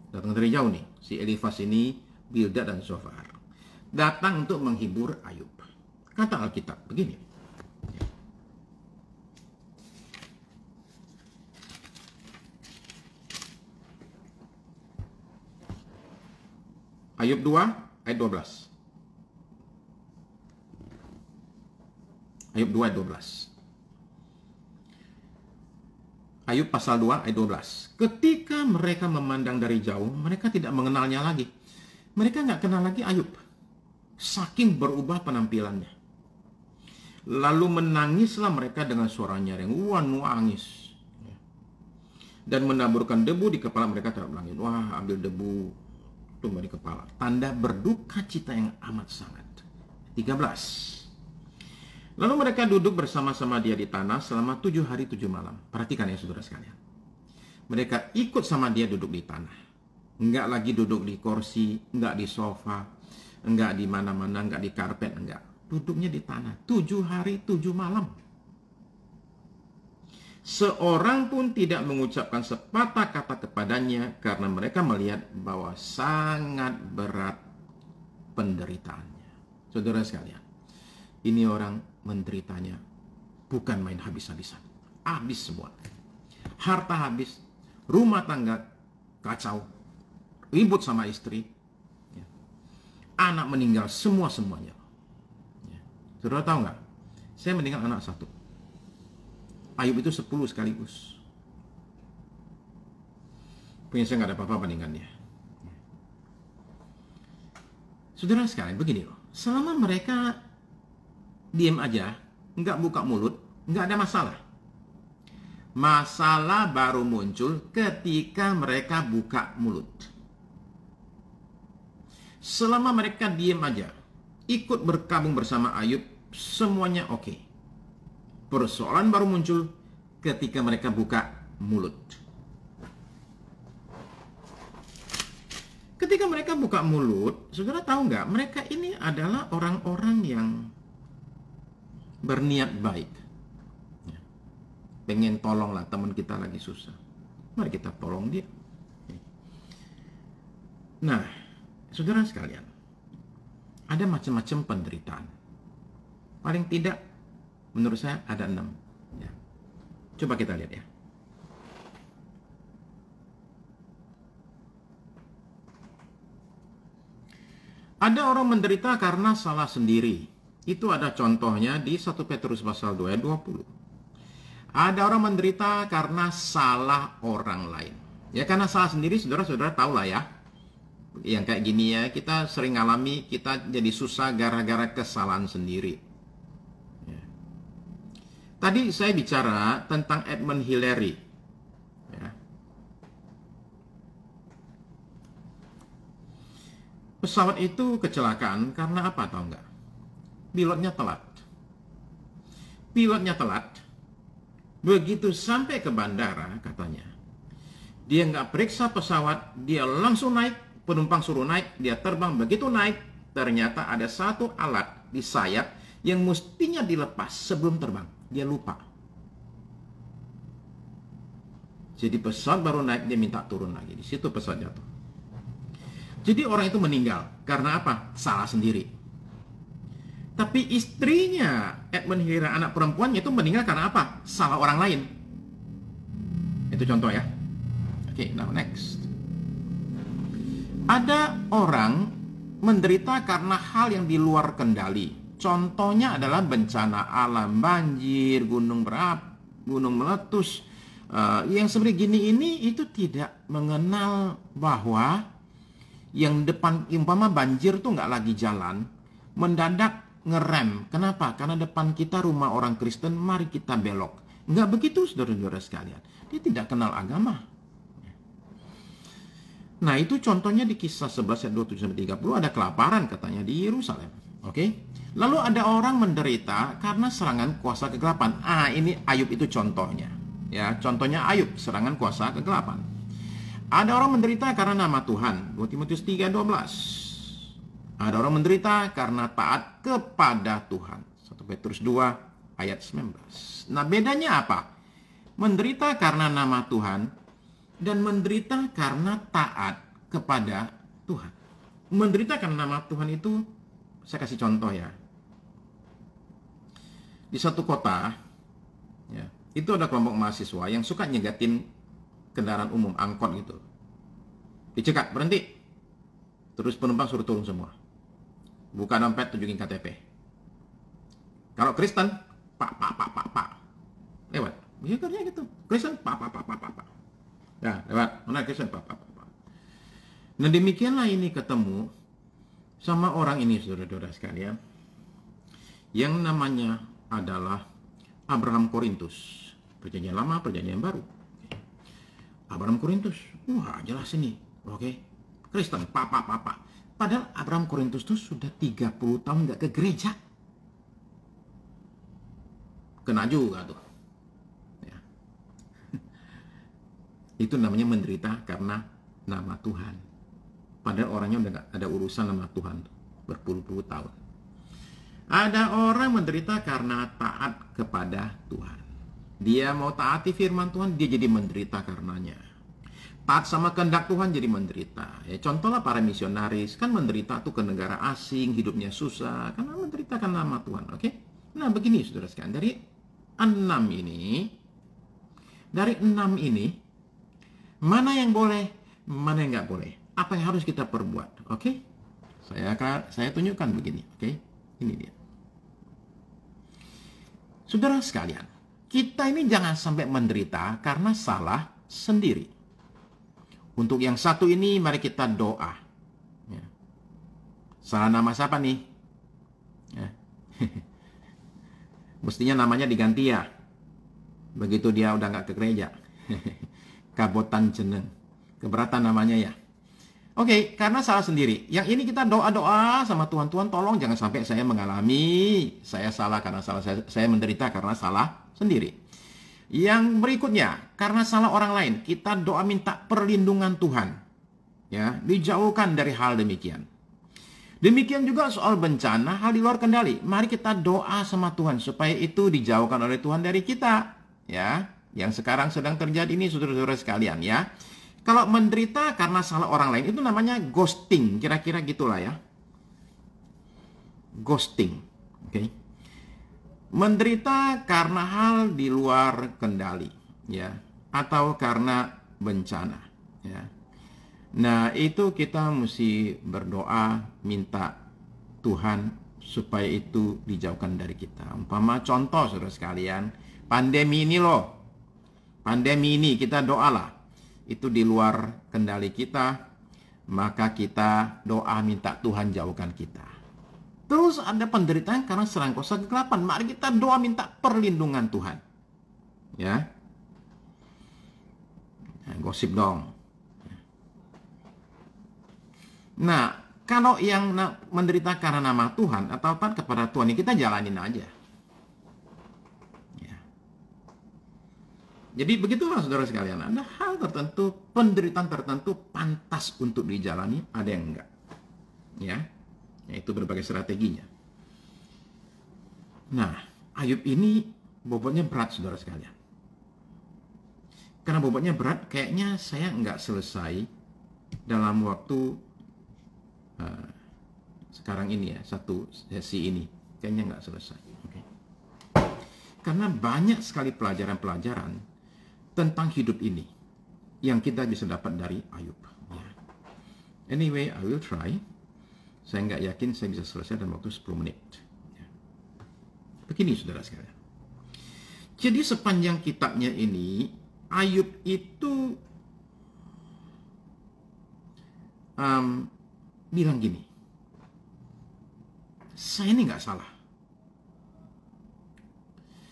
datang dari jauh nih si Elifas ini Bildad dan Sofar, datang untuk menghibur Ayub kata Alkitab begini Ayub 2 ayat 12. Ayub 2 ayat 12. Ayub pasal 2 ayat 12. Ketika mereka memandang dari jauh, mereka tidak mengenalnya lagi. Mereka nggak kenal lagi Ayub. Saking berubah penampilannya. Lalu menangislah mereka dengan suara nyaring. Wah, nuangis. Dan menaburkan debu di kepala mereka terhadap langit. Wah, ambil debu tumbuh di kepala. Tanda berduka cita yang amat sangat. 13. Lalu mereka duduk bersama-sama dia di tanah selama tujuh hari tujuh malam. Perhatikan ya saudara sekalian. Mereka ikut sama dia duduk di tanah. Enggak lagi duduk di kursi, enggak di sofa, enggak di mana-mana, enggak di karpet, enggak. Duduknya di tanah. Tujuh hari, tujuh malam seorang pun tidak mengucapkan sepatah kata kepadanya karena mereka melihat bahwa sangat berat penderitaannya. Saudara sekalian, ini orang menderitanya bukan main habis-habisan. Habis semua. Harta habis, rumah tangga kacau, ribut sama istri, ya. anak meninggal semua-semuanya. Ya. Saudara tahu nggak? Saya meninggal anak satu Ayub itu 10 sekaligus. Punya saya nggak ada apa-apa bandingannya. Saudara sekalian, begini loh. Selama mereka diem aja, nggak buka mulut, nggak ada masalah. Masalah baru muncul ketika mereka buka mulut. Selama mereka diem aja, ikut berkabung bersama Ayub, semuanya oke. Okay. Persoalan baru muncul ketika mereka buka mulut. Ketika mereka buka mulut, saudara tahu nggak? Mereka ini adalah orang-orang yang berniat baik. Ya. Pengen tolonglah teman kita lagi susah. Mari kita tolong dia. Ya. Nah, saudara sekalian, ada macam-macam penderitaan. Paling tidak menurut saya ada enam. Ya. Coba kita lihat ya. Ada orang menderita karena salah sendiri. Itu ada contohnya di 1 Petrus pasal 2 ayat 20. Ada orang menderita karena salah orang lain. Ya karena salah sendiri saudara-saudara tahu lah ya. Yang kayak gini ya, kita sering alami kita jadi susah gara-gara kesalahan sendiri. Tadi saya bicara tentang Edmund Hillary. Ya. Pesawat itu kecelakaan karena apa tahu nggak? Pilotnya telat. Pilotnya telat. Begitu sampai ke bandara katanya. Dia nggak periksa pesawat, dia langsung naik. Penumpang suruh naik, dia terbang. Begitu naik, ternyata ada satu alat di sayap yang mestinya dilepas sebelum terbang dia lupa. Jadi pesawat baru naik dia minta turun lagi. Di situ pesawat jatuh. Jadi orang itu meninggal karena apa? Salah sendiri. Tapi istrinya Edmund Hillary, anak perempuannya itu meninggal karena apa? Salah orang lain. Itu contoh ya. Oke, okay, now next. Ada orang menderita karena hal yang di luar kendali. Contohnya adalah bencana alam, banjir, gunung berap gunung meletus. Uh, yang seperti gini ini itu tidak mengenal bahwa yang depan umpama banjir tuh nggak lagi jalan, mendadak ngerem. Kenapa? Karena depan kita rumah orang Kristen, mari kita belok. Nggak begitu saudara-saudara sekalian. Dia tidak kenal agama. Nah itu contohnya di kisah 11 ayat 27 30 ada kelaparan katanya di Yerusalem. Oke. Okay? Lalu ada orang menderita karena serangan kuasa kegelapan. Ah, ini Ayub itu contohnya. Ya, contohnya Ayub, serangan kuasa kegelapan. Ada orang menderita karena nama Tuhan. 2 Timotius 3:12. Ada orang menderita karena taat kepada Tuhan. 1 Petrus 2 ayat 19. Nah, bedanya apa? Menderita karena nama Tuhan dan menderita karena taat kepada Tuhan. Menderita karena nama Tuhan itu saya kasih contoh ya di satu kota ya, itu ada kelompok mahasiswa yang suka nyegatin kendaraan umum angkot gitu dicekat berhenti terus penumpang suruh turun semua buka dompet tunjukin KTP kalau Kristen pak pak pak pak pak lewat dia ya, gitu Kristen pak pak pak pak pak pak ya lewat mana Kristen pak pak pak pak nah demikianlah ini ketemu sama orang ini saudara-saudara sekalian yang namanya adalah Abraham Korintus. Perjanjian lama, perjanjian baru. Abraham Korintus, wah jelas ini. Oke, Kristen, papa, papa. Padahal Abraham Korintus itu sudah 30 tahun nggak ke gereja. Kena juga tuh. Ya. <laughs> Itu namanya menderita karena nama Tuhan. Padahal orangnya udah nggak ada urusan nama Tuhan. Berpuluh-puluh tahun. Ada orang menderita karena taat kepada Tuhan. Dia mau taati firman Tuhan, dia jadi menderita karenanya. Taat sama kehendak Tuhan jadi menderita. Ya, contohlah para misionaris kan menderita tuh ke negara asing, hidupnya susah karena menderita kan nama Tuhan. Oke? Okay? Nah begini saudara sekalian dari enam ini, dari enam ini mana yang boleh, mana yang nggak boleh, apa yang harus kita perbuat? Oke? Okay? Saya akan saya tunjukkan begini. Oke? Okay? Ini dia. Saudara sekalian, kita ini jangan sampai menderita karena salah sendiri. Untuk yang satu ini mari kita doa. Ya. Salah nama siapa nih? Ya. <laughs> Mestinya namanya diganti ya. Begitu dia udah nggak ke gereja. <laughs> Kabotan jeneng. Keberatan namanya ya. Oke, okay, karena salah sendiri. Yang ini kita doa-doa sama Tuhan, Tuhan tolong jangan sampai saya mengalami saya salah karena salah saya, saya menderita karena salah sendiri. Yang berikutnya, karena salah orang lain, kita doa minta perlindungan Tuhan. Ya, dijauhkan dari hal demikian. Demikian juga soal bencana, hal di luar kendali. Mari kita doa sama Tuhan supaya itu dijauhkan oleh Tuhan dari kita, ya. Yang sekarang sedang terjadi ini saudara-saudara sekalian, ya. Kalau menderita karena salah orang lain itu namanya ghosting, kira-kira gitulah ya. Ghosting, oke. Okay? Menderita karena hal di luar kendali, ya, atau karena bencana, ya. Nah, itu kita mesti berdoa minta Tuhan supaya itu dijauhkan dari kita. Umpama contoh Saudara sekalian, pandemi ini loh. Pandemi ini kita doalah itu di luar kendali kita, maka kita doa minta Tuhan jauhkan kita. Terus ada penderitaan karena serang kosa kegelapan. Mari kita doa minta perlindungan Tuhan. Ya. Nah, gosip dong. Nah, kalau yang menderita karena nama Tuhan atau taat kepada Tuhan, ya kita jalanin aja. Jadi begitulah saudara sekalian, ada hal tertentu, penderitaan tertentu pantas untuk dijalani, ada yang enggak. Ya, Itu berbagai strateginya. Nah, Ayub ini bobotnya berat saudara sekalian. Karena bobotnya berat, kayaknya saya enggak selesai dalam waktu uh, sekarang ini ya, satu sesi ini. Kayaknya enggak selesai. Karena banyak sekali pelajaran-pelajaran tentang hidup ini yang kita bisa dapat dari Ayub. Ya. Anyway, I will try. Saya nggak yakin saya bisa selesai dalam waktu 10 menit. Ya. Begini saudara sekalian. Jadi sepanjang kitabnya ini, Ayub itu um, bilang gini, saya ini nggak salah.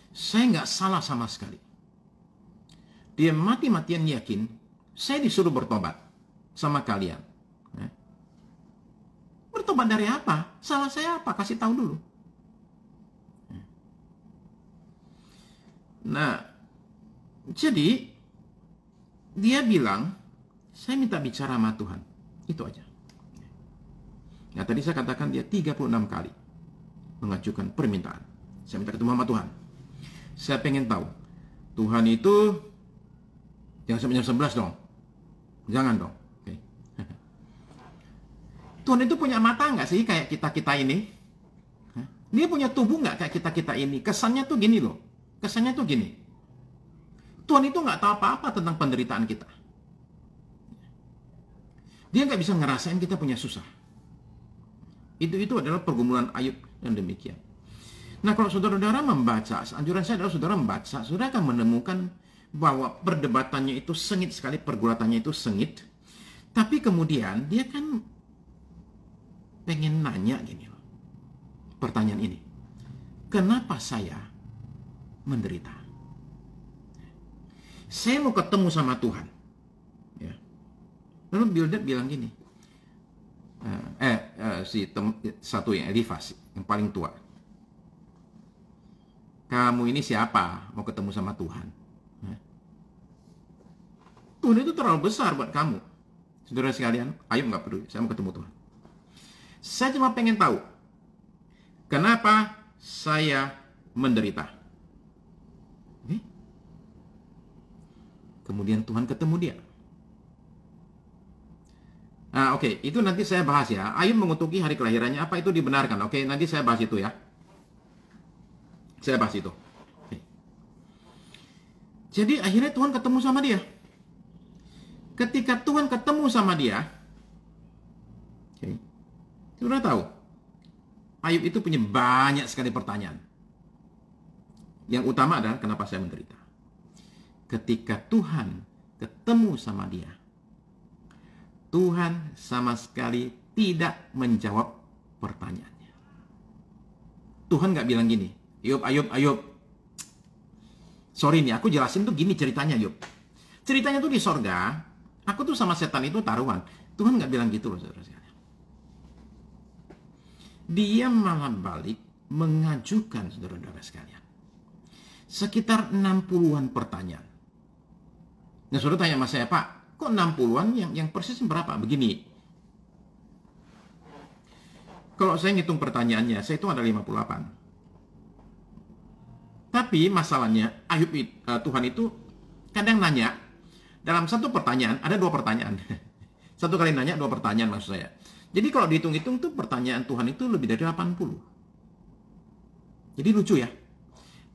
Saya nggak salah sama sekali dia mati-matian yakin, saya disuruh bertobat sama kalian. Ya. Bertobat dari apa? Salah saya apa? Kasih tahu dulu. Ya. Nah, jadi dia bilang, saya minta bicara sama Tuhan. Itu aja. Nah, tadi saya katakan dia 36 kali mengajukan permintaan. Saya minta ketemu sama Tuhan. Saya pengen tahu, Tuhan itu Jangan sampai jam 11 dong. Jangan dong. Okay. <laughs> Tuhan itu punya mata nggak sih kayak kita-kita ini? Dia punya tubuh nggak kayak kita-kita ini? Kesannya tuh gini loh. Kesannya tuh gini. Tuhan itu nggak tahu apa-apa tentang penderitaan kita. Dia nggak bisa ngerasain kita punya susah. Itu itu adalah pergumulan Ayub dan demikian. Nah kalau saudara-saudara membaca, anjuran saya adalah saudara membaca, saudara akan menemukan bahwa perdebatannya itu sengit sekali, pergulatannya itu sengit. Tapi kemudian dia kan pengen nanya gini loh. Pertanyaan ini. Kenapa saya menderita? Saya mau ketemu sama Tuhan. Ya. Lalu Bildad bilang gini. Eh, eh, eh si tem, satu yang Elifas, yang paling tua. Kamu ini siapa mau ketemu sama Tuhan? Tuhan itu terlalu besar buat kamu. Saudara sekalian, ayo nggak perlu, saya mau ketemu Tuhan. Saya cuma pengen tahu, kenapa saya menderita. Kemudian Tuhan ketemu dia. Nah, oke, okay, itu nanti saya bahas ya. Ayub mengutuki hari kelahirannya, apa itu dibenarkan? Oke, okay, nanti saya bahas itu ya. Saya bahas itu. Okay. Jadi akhirnya Tuhan ketemu sama dia ketika Tuhan ketemu sama dia, okay, sudah tahu, Ayub itu punya banyak sekali pertanyaan. Yang utama adalah kenapa saya menderita. Ketika Tuhan ketemu sama dia, Tuhan sama sekali tidak menjawab pertanyaannya. Tuhan nggak bilang gini, Ayub, Ayub, Ayub. Sorry nih, aku jelasin tuh gini ceritanya, Ayub. Ceritanya tuh di sorga, Aku tuh sama setan itu taruhan. Tuhan nggak bilang gitu loh saudara sekalian. Dia malah balik mengajukan saudara-saudara sekalian. Sekitar 60-an pertanyaan. Nah saudara tanya sama saya, Pak, kok 60-an yang, yang persis berapa? Begini, kalau saya ngitung pertanyaannya, saya itu ada 58. Tapi masalahnya, Ayub eh, Tuhan itu kadang nanya, dalam satu pertanyaan ada dua pertanyaan. <laughs> Satu kali nanya dua pertanyaan maksud saya. Jadi kalau dihitung-hitung tuh pertanyaan Tuhan itu lebih dari 80. Jadi lucu ya.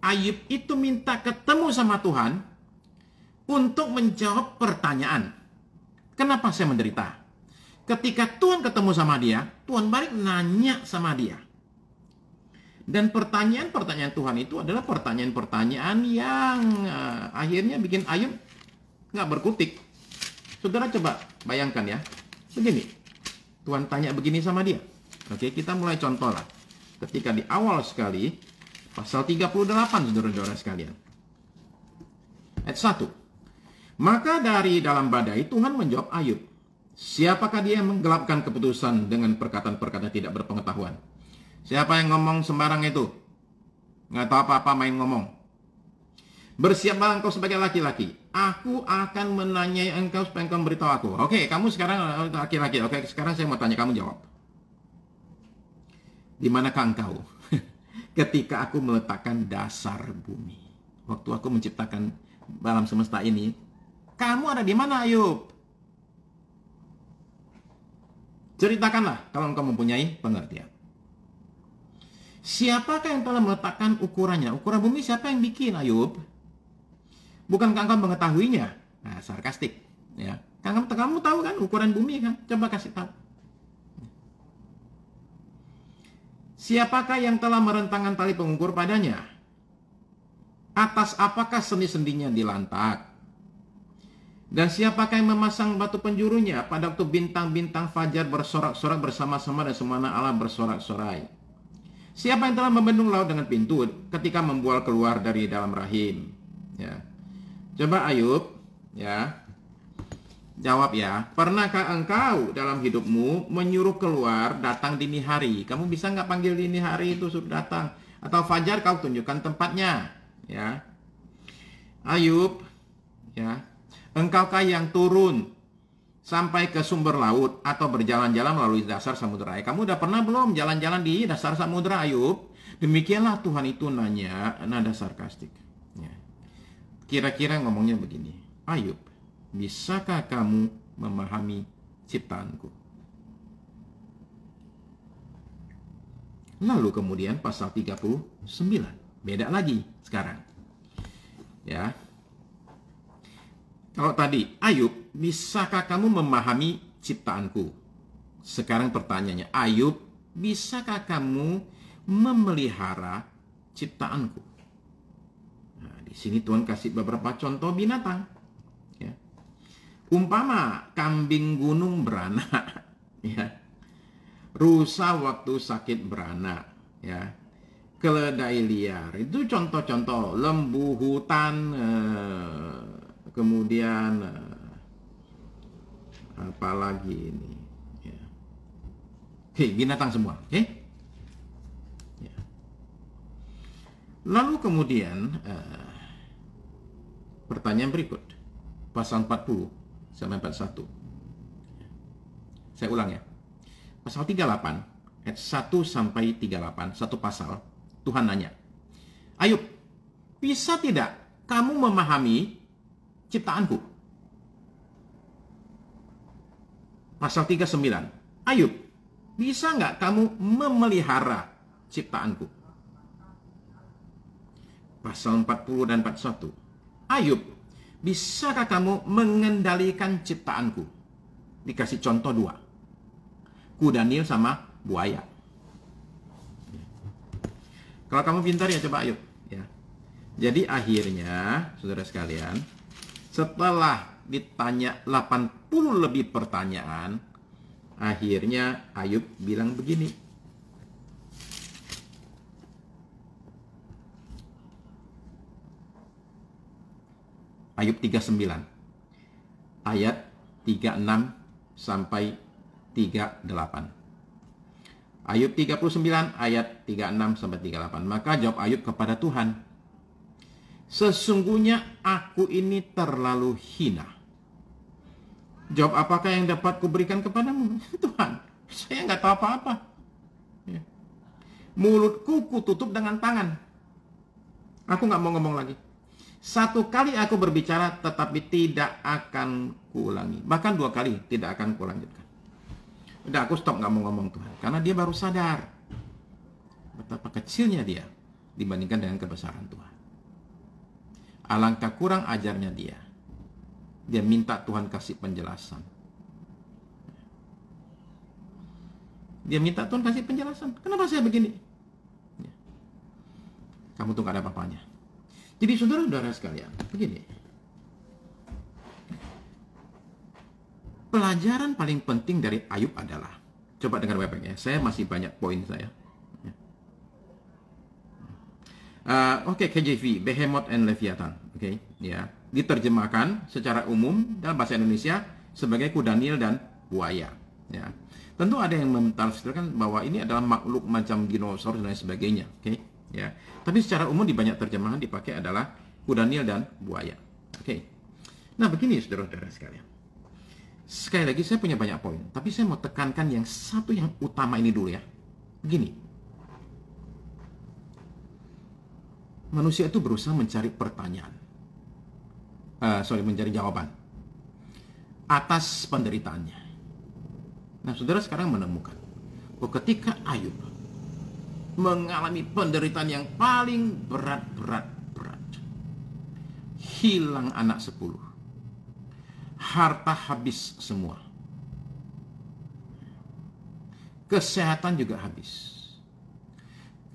Ayub itu minta ketemu sama Tuhan untuk menjawab pertanyaan. Kenapa saya menderita? Ketika Tuhan ketemu sama dia, Tuhan balik nanya sama dia. Dan pertanyaan-pertanyaan Tuhan itu adalah pertanyaan-pertanyaan yang uh, akhirnya bikin Ayub nggak berkutik. Saudara coba bayangkan ya, begini. Tuhan tanya begini sama dia. Oke, kita mulai contoh lah. Ketika di awal sekali, pasal 38 saudara-saudara sekalian. Ayat 1. Maka dari dalam badai Tuhan menjawab Ayub. Siapakah dia yang menggelapkan keputusan dengan perkataan-perkataan tidak berpengetahuan? Siapa yang ngomong sembarang itu? Nggak tahu apa-apa main ngomong. Bersiaplah engkau sebagai laki-laki aku akan menanyai engkau supaya engkau memberitahu aku. Oke, okay, kamu sekarang laki-laki. Oke, okay, sekarang saya mau tanya kamu jawab. Di manakah engkau? <laughs> Ketika aku meletakkan dasar bumi. Waktu aku menciptakan alam semesta ini, kamu ada di mana, Ayub? Ceritakanlah kalau engkau mempunyai pengertian. Siapakah yang telah meletakkan ukurannya? Ukuran bumi siapa yang bikin, Ayub? bukan engkau mengetahuinya. Nah, sarkastik. Ya. Kan kamu, kamu tahu kan ukuran bumi kan? Coba kasih tahu. Siapakah yang telah merentangkan tali pengukur padanya? Atas apakah seni-sendinya dilantak? Dan siapakah yang memasang batu penjurunya pada waktu bintang-bintang fajar bersorak-sorak bersama-sama dan semana alam bersorak-sorai? Siapa yang telah membendung laut dengan pintu ketika membual keluar dari dalam rahim? Ya. Coba Ayub, ya. Jawab ya, pernahkah engkau dalam hidupmu menyuruh keluar datang dini hari? Kamu bisa nggak panggil dini hari itu sudah datang? Atau fajar kau tunjukkan tempatnya, ya. Ayub, ya. Engkaukah yang turun sampai ke sumber laut atau berjalan-jalan melalui dasar samudera? Eh, kamu udah pernah belum jalan-jalan di dasar samudera Ayub? Demikianlah Tuhan itu nanya nada sarkastik. Kira-kira ngomongnya begini, Ayub, bisakah kamu memahami ciptaanku? Lalu kemudian pasal 39, beda lagi sekarang. Ya. Kalau tadi Ayub, bisakah kamu memahami ciptaanku? Sekarang pertanyaannya, Ayub, bisakah kamu memelihara ciptaanku? Di sini Tuhan kasih beberapa contoh binatang. Ya. Umpama kambing gunung beranak, <laughs> ya. rusa waktu sakit beranak, ya. keledai liar. Itu contoh-contoh lembu hutan, eh, kemudian eh, apa lagi ini. Ya. Oke, binatang semua. Oke. Ya. Lalu kemudian eh, pertanyaan berikut. Pasal 40 sampai 41. Saya ulang ya. Pasal 38, ayat 1 sampai 38, satu pasal, Tuhan nanya. Ayub, bisa tidak kamu memahami ciptaanku? Pasal 39, Ayub, bisa nggak kamu memelihara ciptaanku? Pasal 40 dan 41, Ayub, bisakah kamu mengendalikan ciptaanku? Dikasih contoh dua. Kuda Nil sama buaya. Kalau kamu pintar ya coba Ayub. Ya. Jadi akhirnya, saudara sekalian, setelah ditanya 80 lebih pertanyaan, akhirnya Ayub bilang begini, Ayub 39 ayat 36 sampai 38. Ayub 39 ayat 36 sampai 38. Maka jawab Ayub kepada Tuhan, Sesungguhnya aku ini terlalu hina. Jawab apakah yang dapat kuberikan kepadamu? <laughs> Tuhan, saya nggak tahu apa-apa. Ya. Mulutku kututup dengan tangan. Aku nggak mau ngomong lagi. Satu kali aku berbicara tetapi tidak akan kuulangi. Bahkan dua kali tidak akan kulanjutkan. Udah aku stop nggak mau ngomong Tuhan. Karena dia baru sadar betapa kecilnya dia dibandingkan dengan kebesaran Tuhan. Alangkah kurang ajarnya dia. Dia minta Tuhan kasih penjelasan. Dia minta Tuhan kasih penjelasan. Kenapa saya begini? Ya. Kamu tuh gak ada apa-apanya jadi saudara-saudara sekalian, begini. Pelajaran paling penting dari Ayub adalah, coba dengar baik-baik ya, saya masih banyak poin saya. Uh, Oke, okay, KJV, Behemoth and Leviathan. Oke, okay, ya. Diterjemahkan secara umum dalam bahasa Indonesia sebagai kuda dan buaya. Ya. Tentu ada yang mentafsirkan bahwa ini adalah makhluk macam dinosaurus dan lain sebagainya. Oke. Okay? ya. Tapi secara umum di banyak terjemahan dipakai adalah kuda nil dan buaya. Oke. Okay. Nah, begini saudara-saudara sekalian. Sekali lagi saya punya banyak poin, tapi saya mau tekankan yang satu yang utama ini dulu ya. Begini. Manusia itu berusaha mencari pertanyaan. Uh, sorry, mencari jawaban atas penderitaannya. Nah, saudara sekarang menemukan bahwa oh, ketika Ayub mengalami penderitaan yang paling berat-berat-berat. Hilang anak sepuluh. Harta habis semua. Kesehatan juga habis.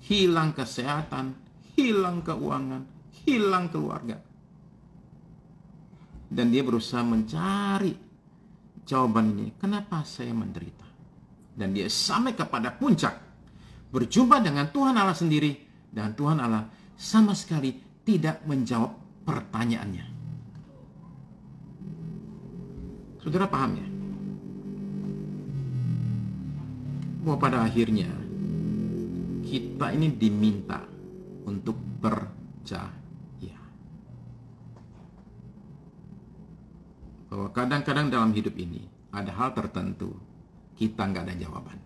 Hilang kesehatan, hilang keuangan, hilang keluarga. Dan dia berusaha mencari jawaban ini. Kenapa saya menderita? Dan dia sampai kepada puncak berjumpa dengan Tuhan Allah sendiri dan Tuhan Allah sama sekali tidak menjawab pertanyaannya. Saudara paham ya? Bahwa pada akhirnya kita ini diminta untuk percaya. Bahwa kadang-kadang dalam hidup ini ada hal tertentu kita nggak ada jawaban.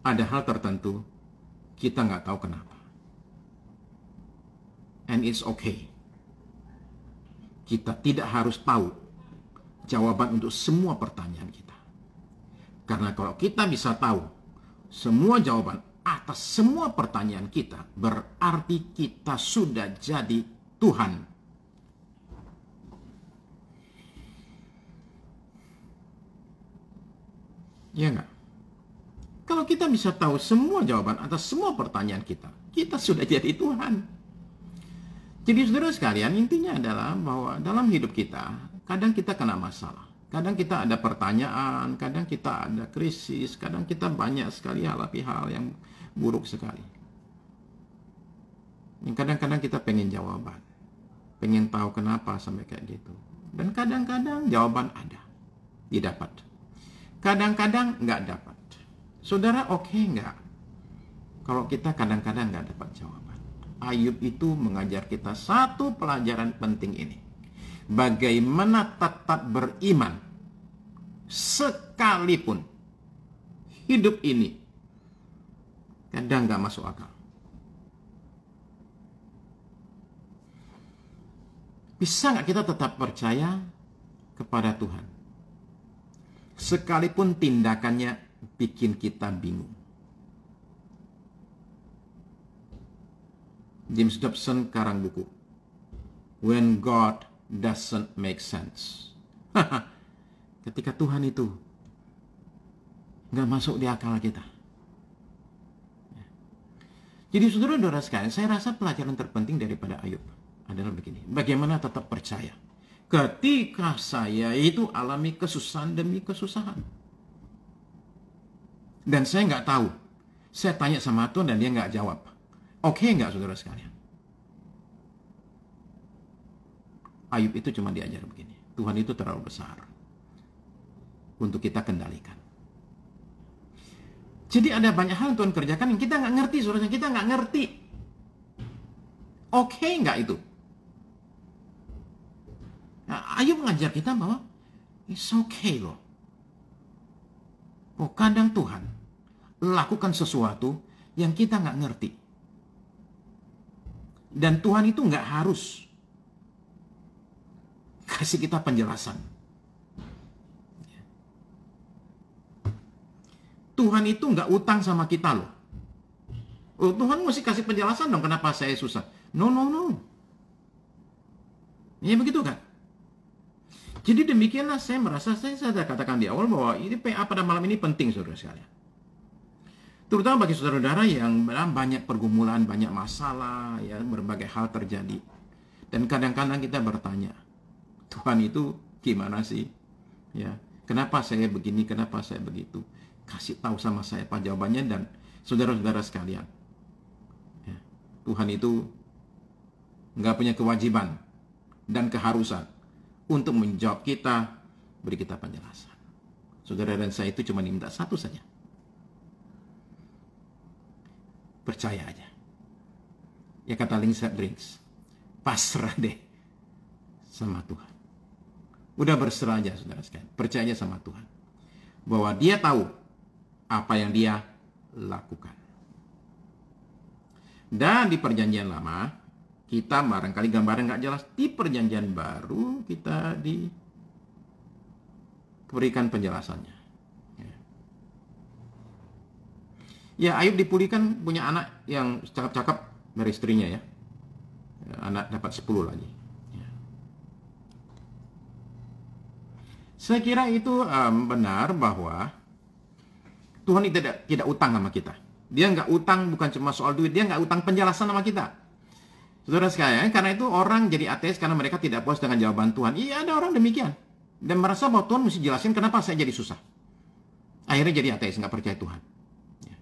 ada hal tertentu kita nggak tahu kenapa. And it's okay. Kita tidak harus tahu jawaban untuk semua pertanyaan kita. Karena kalau kita bisa tahu semua jawaban atas semua pertanyaan kita, berarti kita sudah jadi Tuhan. ya nggak? Kalau kita bisa tahu semua jawaban atas semua pertanyaan kita, kita sudah <laughs> jadi Tuhan. Jadi saudara sekalian, intinya adalah bahwa dalam hidup kita, kadang kita kena masalah. Kadang kita ada pertanyaan, kadang kita ada krisis, kadang kita banyak sekali hal hal yang buruk sekali. Yang kadang-kadang kita pengen jawaban, pengen tahu kenapa sampai kayak gitu. Dan kadang-kadang jawaban ada, didapat. Kadang-kadang nggak dapat. Saudara oke okay nggak? Kalau kita kadang-kadang nggak dapat jawaban. Ayub itu mengajar kita satu pelajaran penting ini. Bagaimana tetap beriman sekalipun hidup ini kadang nggak masuk akal. Bisa nggak kita tetap percaya kepada Tuhan? Sekalipun tindakannya bikin kita bingung. James Dobson karang buku When God Doesn't Make Sense. <laughs> Ketika Tuhan itu nggak masuk di akal kita. Jadi saudara-saudara sekalian, saya rasa pelajaran terpenting daripada Ayub adalah begini. Bagaimana tetap percaya? Ketika saya itu alami kesusahan demi kesusahan dan saya nggak tahu. Saya tanya sama Tuhan dan dia nggak jawab. Oke okay nggak saudara sekalian? Ayub itu cuma diajar begini. Tuhan itu terlalu besar untuk kita kendalikan. Jadi ada banyak hal yang Tuhan kerjakan yang kita nggak ngerti, saudara kita nggak ngerti. Oke okay nggak itu? Nah, Ayub mengajar kita bahwa it's okay loh. Oh, kadang Tuhan lakukan sesuatu yang kita nggak ngerti. Dan Tuhan itu nggak harus kasih kita penjelasan. Tuhan itu nggak utang sama kita loh. Oh, Tuhan mesti kasih penjelasan dong kenapa saya susah. No, no, no. Ya begitu kan? Jadi demikianlah saya merasa saya sudah katakan di awal bahwa ini PA pada malam ini penting saudara sekalian. Terutama bagi saudara-saudara yang banyak pergumulan, banyak masalah, ya berbagai hal terjadi. Dan kadang-kadang kita bertanya, Tuhan itu gimana sih? Ya, kenapa saya begini, kenapa saya begitu? Kasih tahu sama saya apa jawabannya dan saudara-saudara sekalian. Ya, Tuhan itu nggak punya kewajiban dan keharusan untuk menjawab kita, beri kita penjelasan. Saudara dan saya itu cuma diminta satu saja. Percaya aja. Ya kata Lingsat Drinks, pasrah deh sama Tuhan. Udah berserah aja saudara sekalian. Percaya aja sama Tuhan. Bahwa dia tahu apa yang dia lakukan. Dan di perjanjian lama, kita barangkali gambarnya nggak jelas di perjanjian baru kita diberikan penjelasannya ya, ya Ayub dipulihkan punya anak yang cakep-cakep dari istrinya ya, ya anak dapat 10 lagi ya. saya kira itu um, benar bahwa Tuhan tidak tidak utang sama kita dia nggak utang bukan cuma soal duit dia nggak utang penjelasan sama kita Saudara sekalian, karena itu orang jadi ateis karena mereka tidak puas dengan jawaban Tuhan. Iya, ada orang demikian. Dan merasa bahwa Tuhan mesti jelasin kenapa saya jadi susah. Akhirnya jadi ateis, nggak percaya Tuhan. Ya.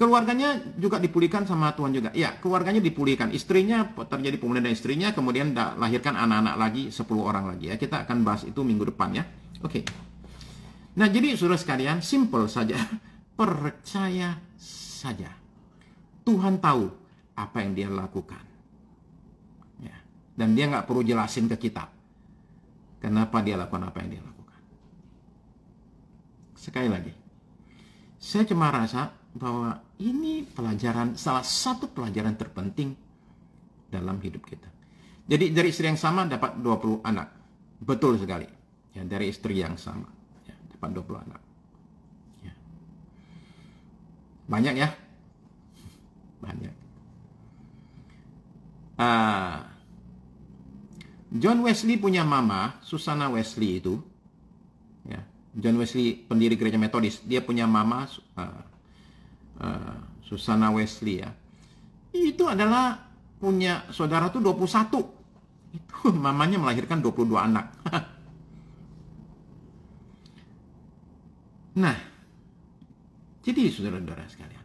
Keluarganya juga dipulihkan sama Tuhan juga. Iya keluarganya dipulihkan. Istrinya terjadi pemulihan dan istrinya kemudian lahirkan anak-anak lagi 10 orang lagi ya. Kita akan bahas itu minggu depan ya. Oke. Okay. Nah, jadi Saudara sekalian, simple saja. <laughs> Percaya saja. Tuhan tahu apa yang dia lakukan. Dan dia nggak perlu jelasin ke kita. Kenapa dia lakukan apa yang dia lakukan. Sekali lagi. Saya cuma rasa bahwa ini pelajaran, salah satu pelajaran terpenting dalam hidup kita. Jadi dari istri yang sama dapat 20 anak. Betul sekali. Ya, dari istri yang sama. Ya, dapat 20 anak. Ya. Banyak ya? Banyak. Uh, John Wesley punya mama, Susana Wesley itu, ya, John Wesley pendiri gereja Metodis, dia punya mama uh, eh, uh, eh, Susana Wesley ya. Itu adalah punya saudara tuh 21. Itu <laughs> mamanya melahirkan 22 anak. <laughs> nah, jadi saudara-saudara sekalian,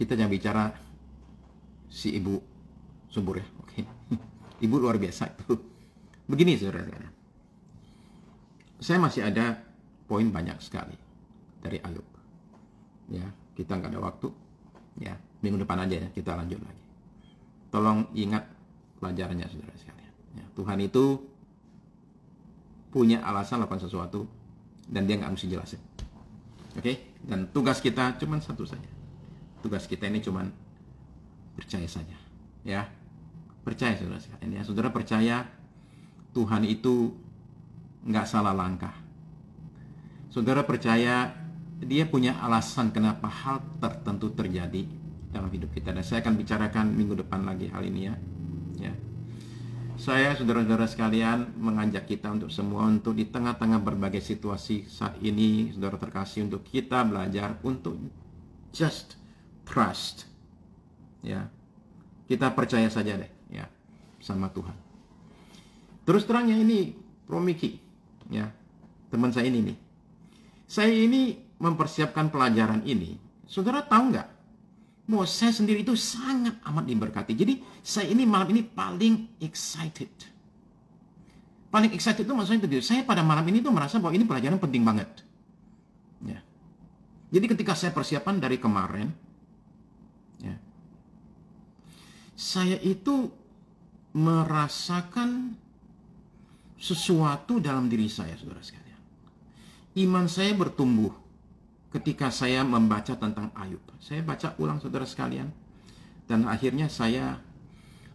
kita jangan bicara si ibu subur ya. Oke. Okay. <laughs> Ibu luar biasa itu. Begini saudara-saudara. Saya masih ada poin banyak sekali dari Ayub. Ya, kita nggak ada waktu. Ya, minggu depan aja ya kita lanjut lagi. Tolong ingat pelajarannya saudara sekalian. Ya, Tuhan itu punya alasan lakukan sesuatu dan dia nggak mesti jelasin. Oke, okay? dan tugas kita cuma satu saja tugas kita ini cuman percaya saja ya percaya saudara sekalian ya saudara percaya Tuhan itu nggak salah langkah saudara percaya dia punya alasan kenapa hal tertentu terjadi dalam hidup kita dan saya akan bicarakan minggu depan lagi hal ini ya ya saya saudara-saudara sekalian mengajak kita untuk semua untuk di tengah-tengah berbagai situasi saat ini saudara terkasih untuk kita belajar untuk just trust. Ya. Kita percaya saja deh, ya, sama Tuhan. Terus terangnya ini Romiki, ya. Teman saya ini nih. Saya ini mempersiapkan pelajaran ini. Saudara tahu nggak? Moses sendiri itu sangat amat diberkati. Jadi saya ini malam ini paling excited. Paling excited itu maksudnya itu. Saya pada malam ini tuh merasa bahwa ini pelajaran penting banget. Ya. Jadi ketika saya persiapan dari kemarin, saya itu merasakan sesuatu dalam diri saya, saudara sekalian. Iman saya bertumbuh ketika saya membaca tentang Ayub. Saya baca ulang, saudara sekalian, dan akhirnya saya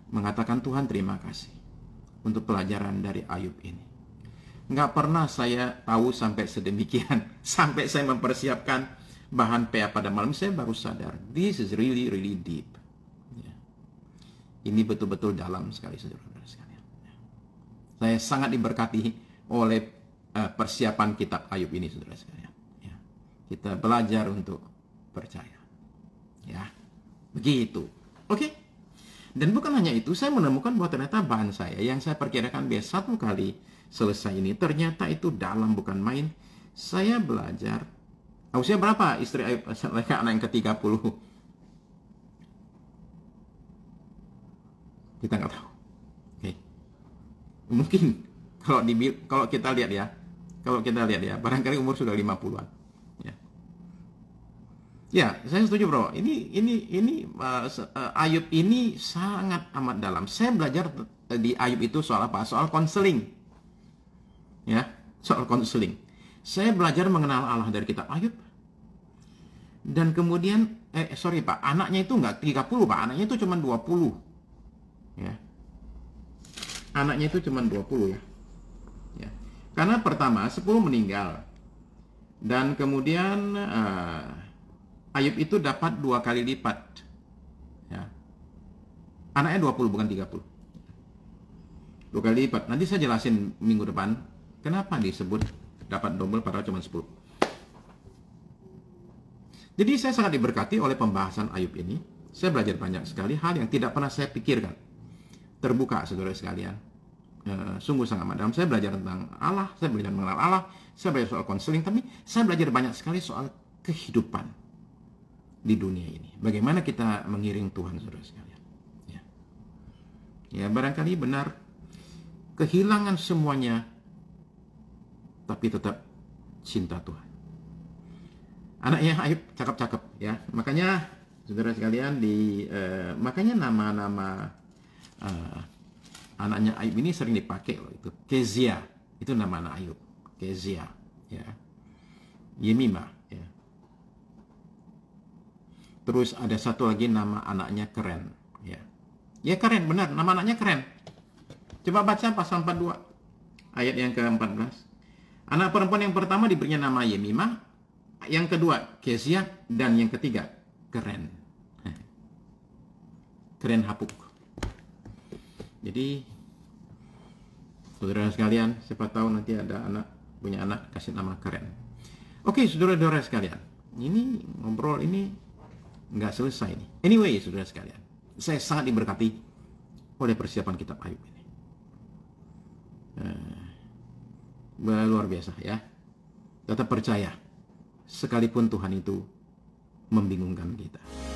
mengatakan Tuhan terima kasih untuk pelajaran dari Ayub ini. Nggak pernah saya tahu sampai sedemikian, <laughs> sampai saya mempersiapkan bahan PA pada malam saya baru sadar, this is really really deep. Ini betul-betul dalam sekali saudara-saudara sekalian. Saya sangat diberkati oleh eh, persiapan kitab Ayub ini saudara sekalian. Ya. Kita belajar untuk percaya. Ya. Begitu. Oke. Dan bukan hanya itu, saya menemukan bahwa ternyata bahan saya yang saya perkirakan biasa satu kali selesai ini ternyata itu dalam bukan main. Saya belajar usia berapa istri Ayub <laughs> anak yang ke-30 kita nggak tahu oke okay. mungkin kalau di kalau kita lihat ya kalau kita lihat ya barangkali umur sudah 50-an ya ya saya setuju bro ini ini ini uh, ayub ini sangat amat dalam saya belajar di ayub itu soal apa soal konseling ya soal konseling saya belajar mengenal Allah dari kitab ayub dan kemudian eh sorry pak anaknya itu nggak 30 pak anaknya itu cuma 20 ya anaknya itu cuma 20 ya. ya. Karena pertama 10 meninggal dan kemudian uh, Ayub itu dapat dua kali lipat. Ya. Anaknya 20 bukan 30. Dua kali lipat. Nanti saya jelasin minggu depan kenapa disebut dapat double padahal cuma 10. Jadi saya sangat diberkati oleh pembahasan Ayub ini. Saya belajar banyak sekali hal yang tidak pernah saya pikirkan terbuka saudara sekalian e, sungguh sangat madam saya belajar tentang Allah saya belajar mengenal Allah saya belajar soal konseling tapi saya belajar banyak sekali soal kehidupan di dunia ini bagaimana kita mengiring Tuhan saudara sekalian ya, ya barangkali benar kehilangan semuanya tapi tetap cinta Tuhan anaknya Aib cakep-cakep ya makanya saudara sekalian di eh, makanya nama-nama Ah, anaknya Ayub ini sering dipakai loh itu Kezia itu nama anak Ayub Kezia ya Yemima ya terus ada satu lagi nama anaknya keren ya ya keren benar nama anaknya keren coba baca pasal 42 ayat yang ke-14 anak perempuan yang pertama diberinya nama Yemima yang kedua Kezia dan yang ketiga keren keren hapuk jadi saudara sekalian siapa tahu nanti ada anak punya anak kasih nama keren oke saudara-saudara sekalian ini ngobrol ini nggak selesai nih anyway saudara sekalian saya sangat diberkati oleh persiapan kitab Ayub ini nah, luar biasa ya tetap percaya sekalipun Tuhan itu membingungkan kita.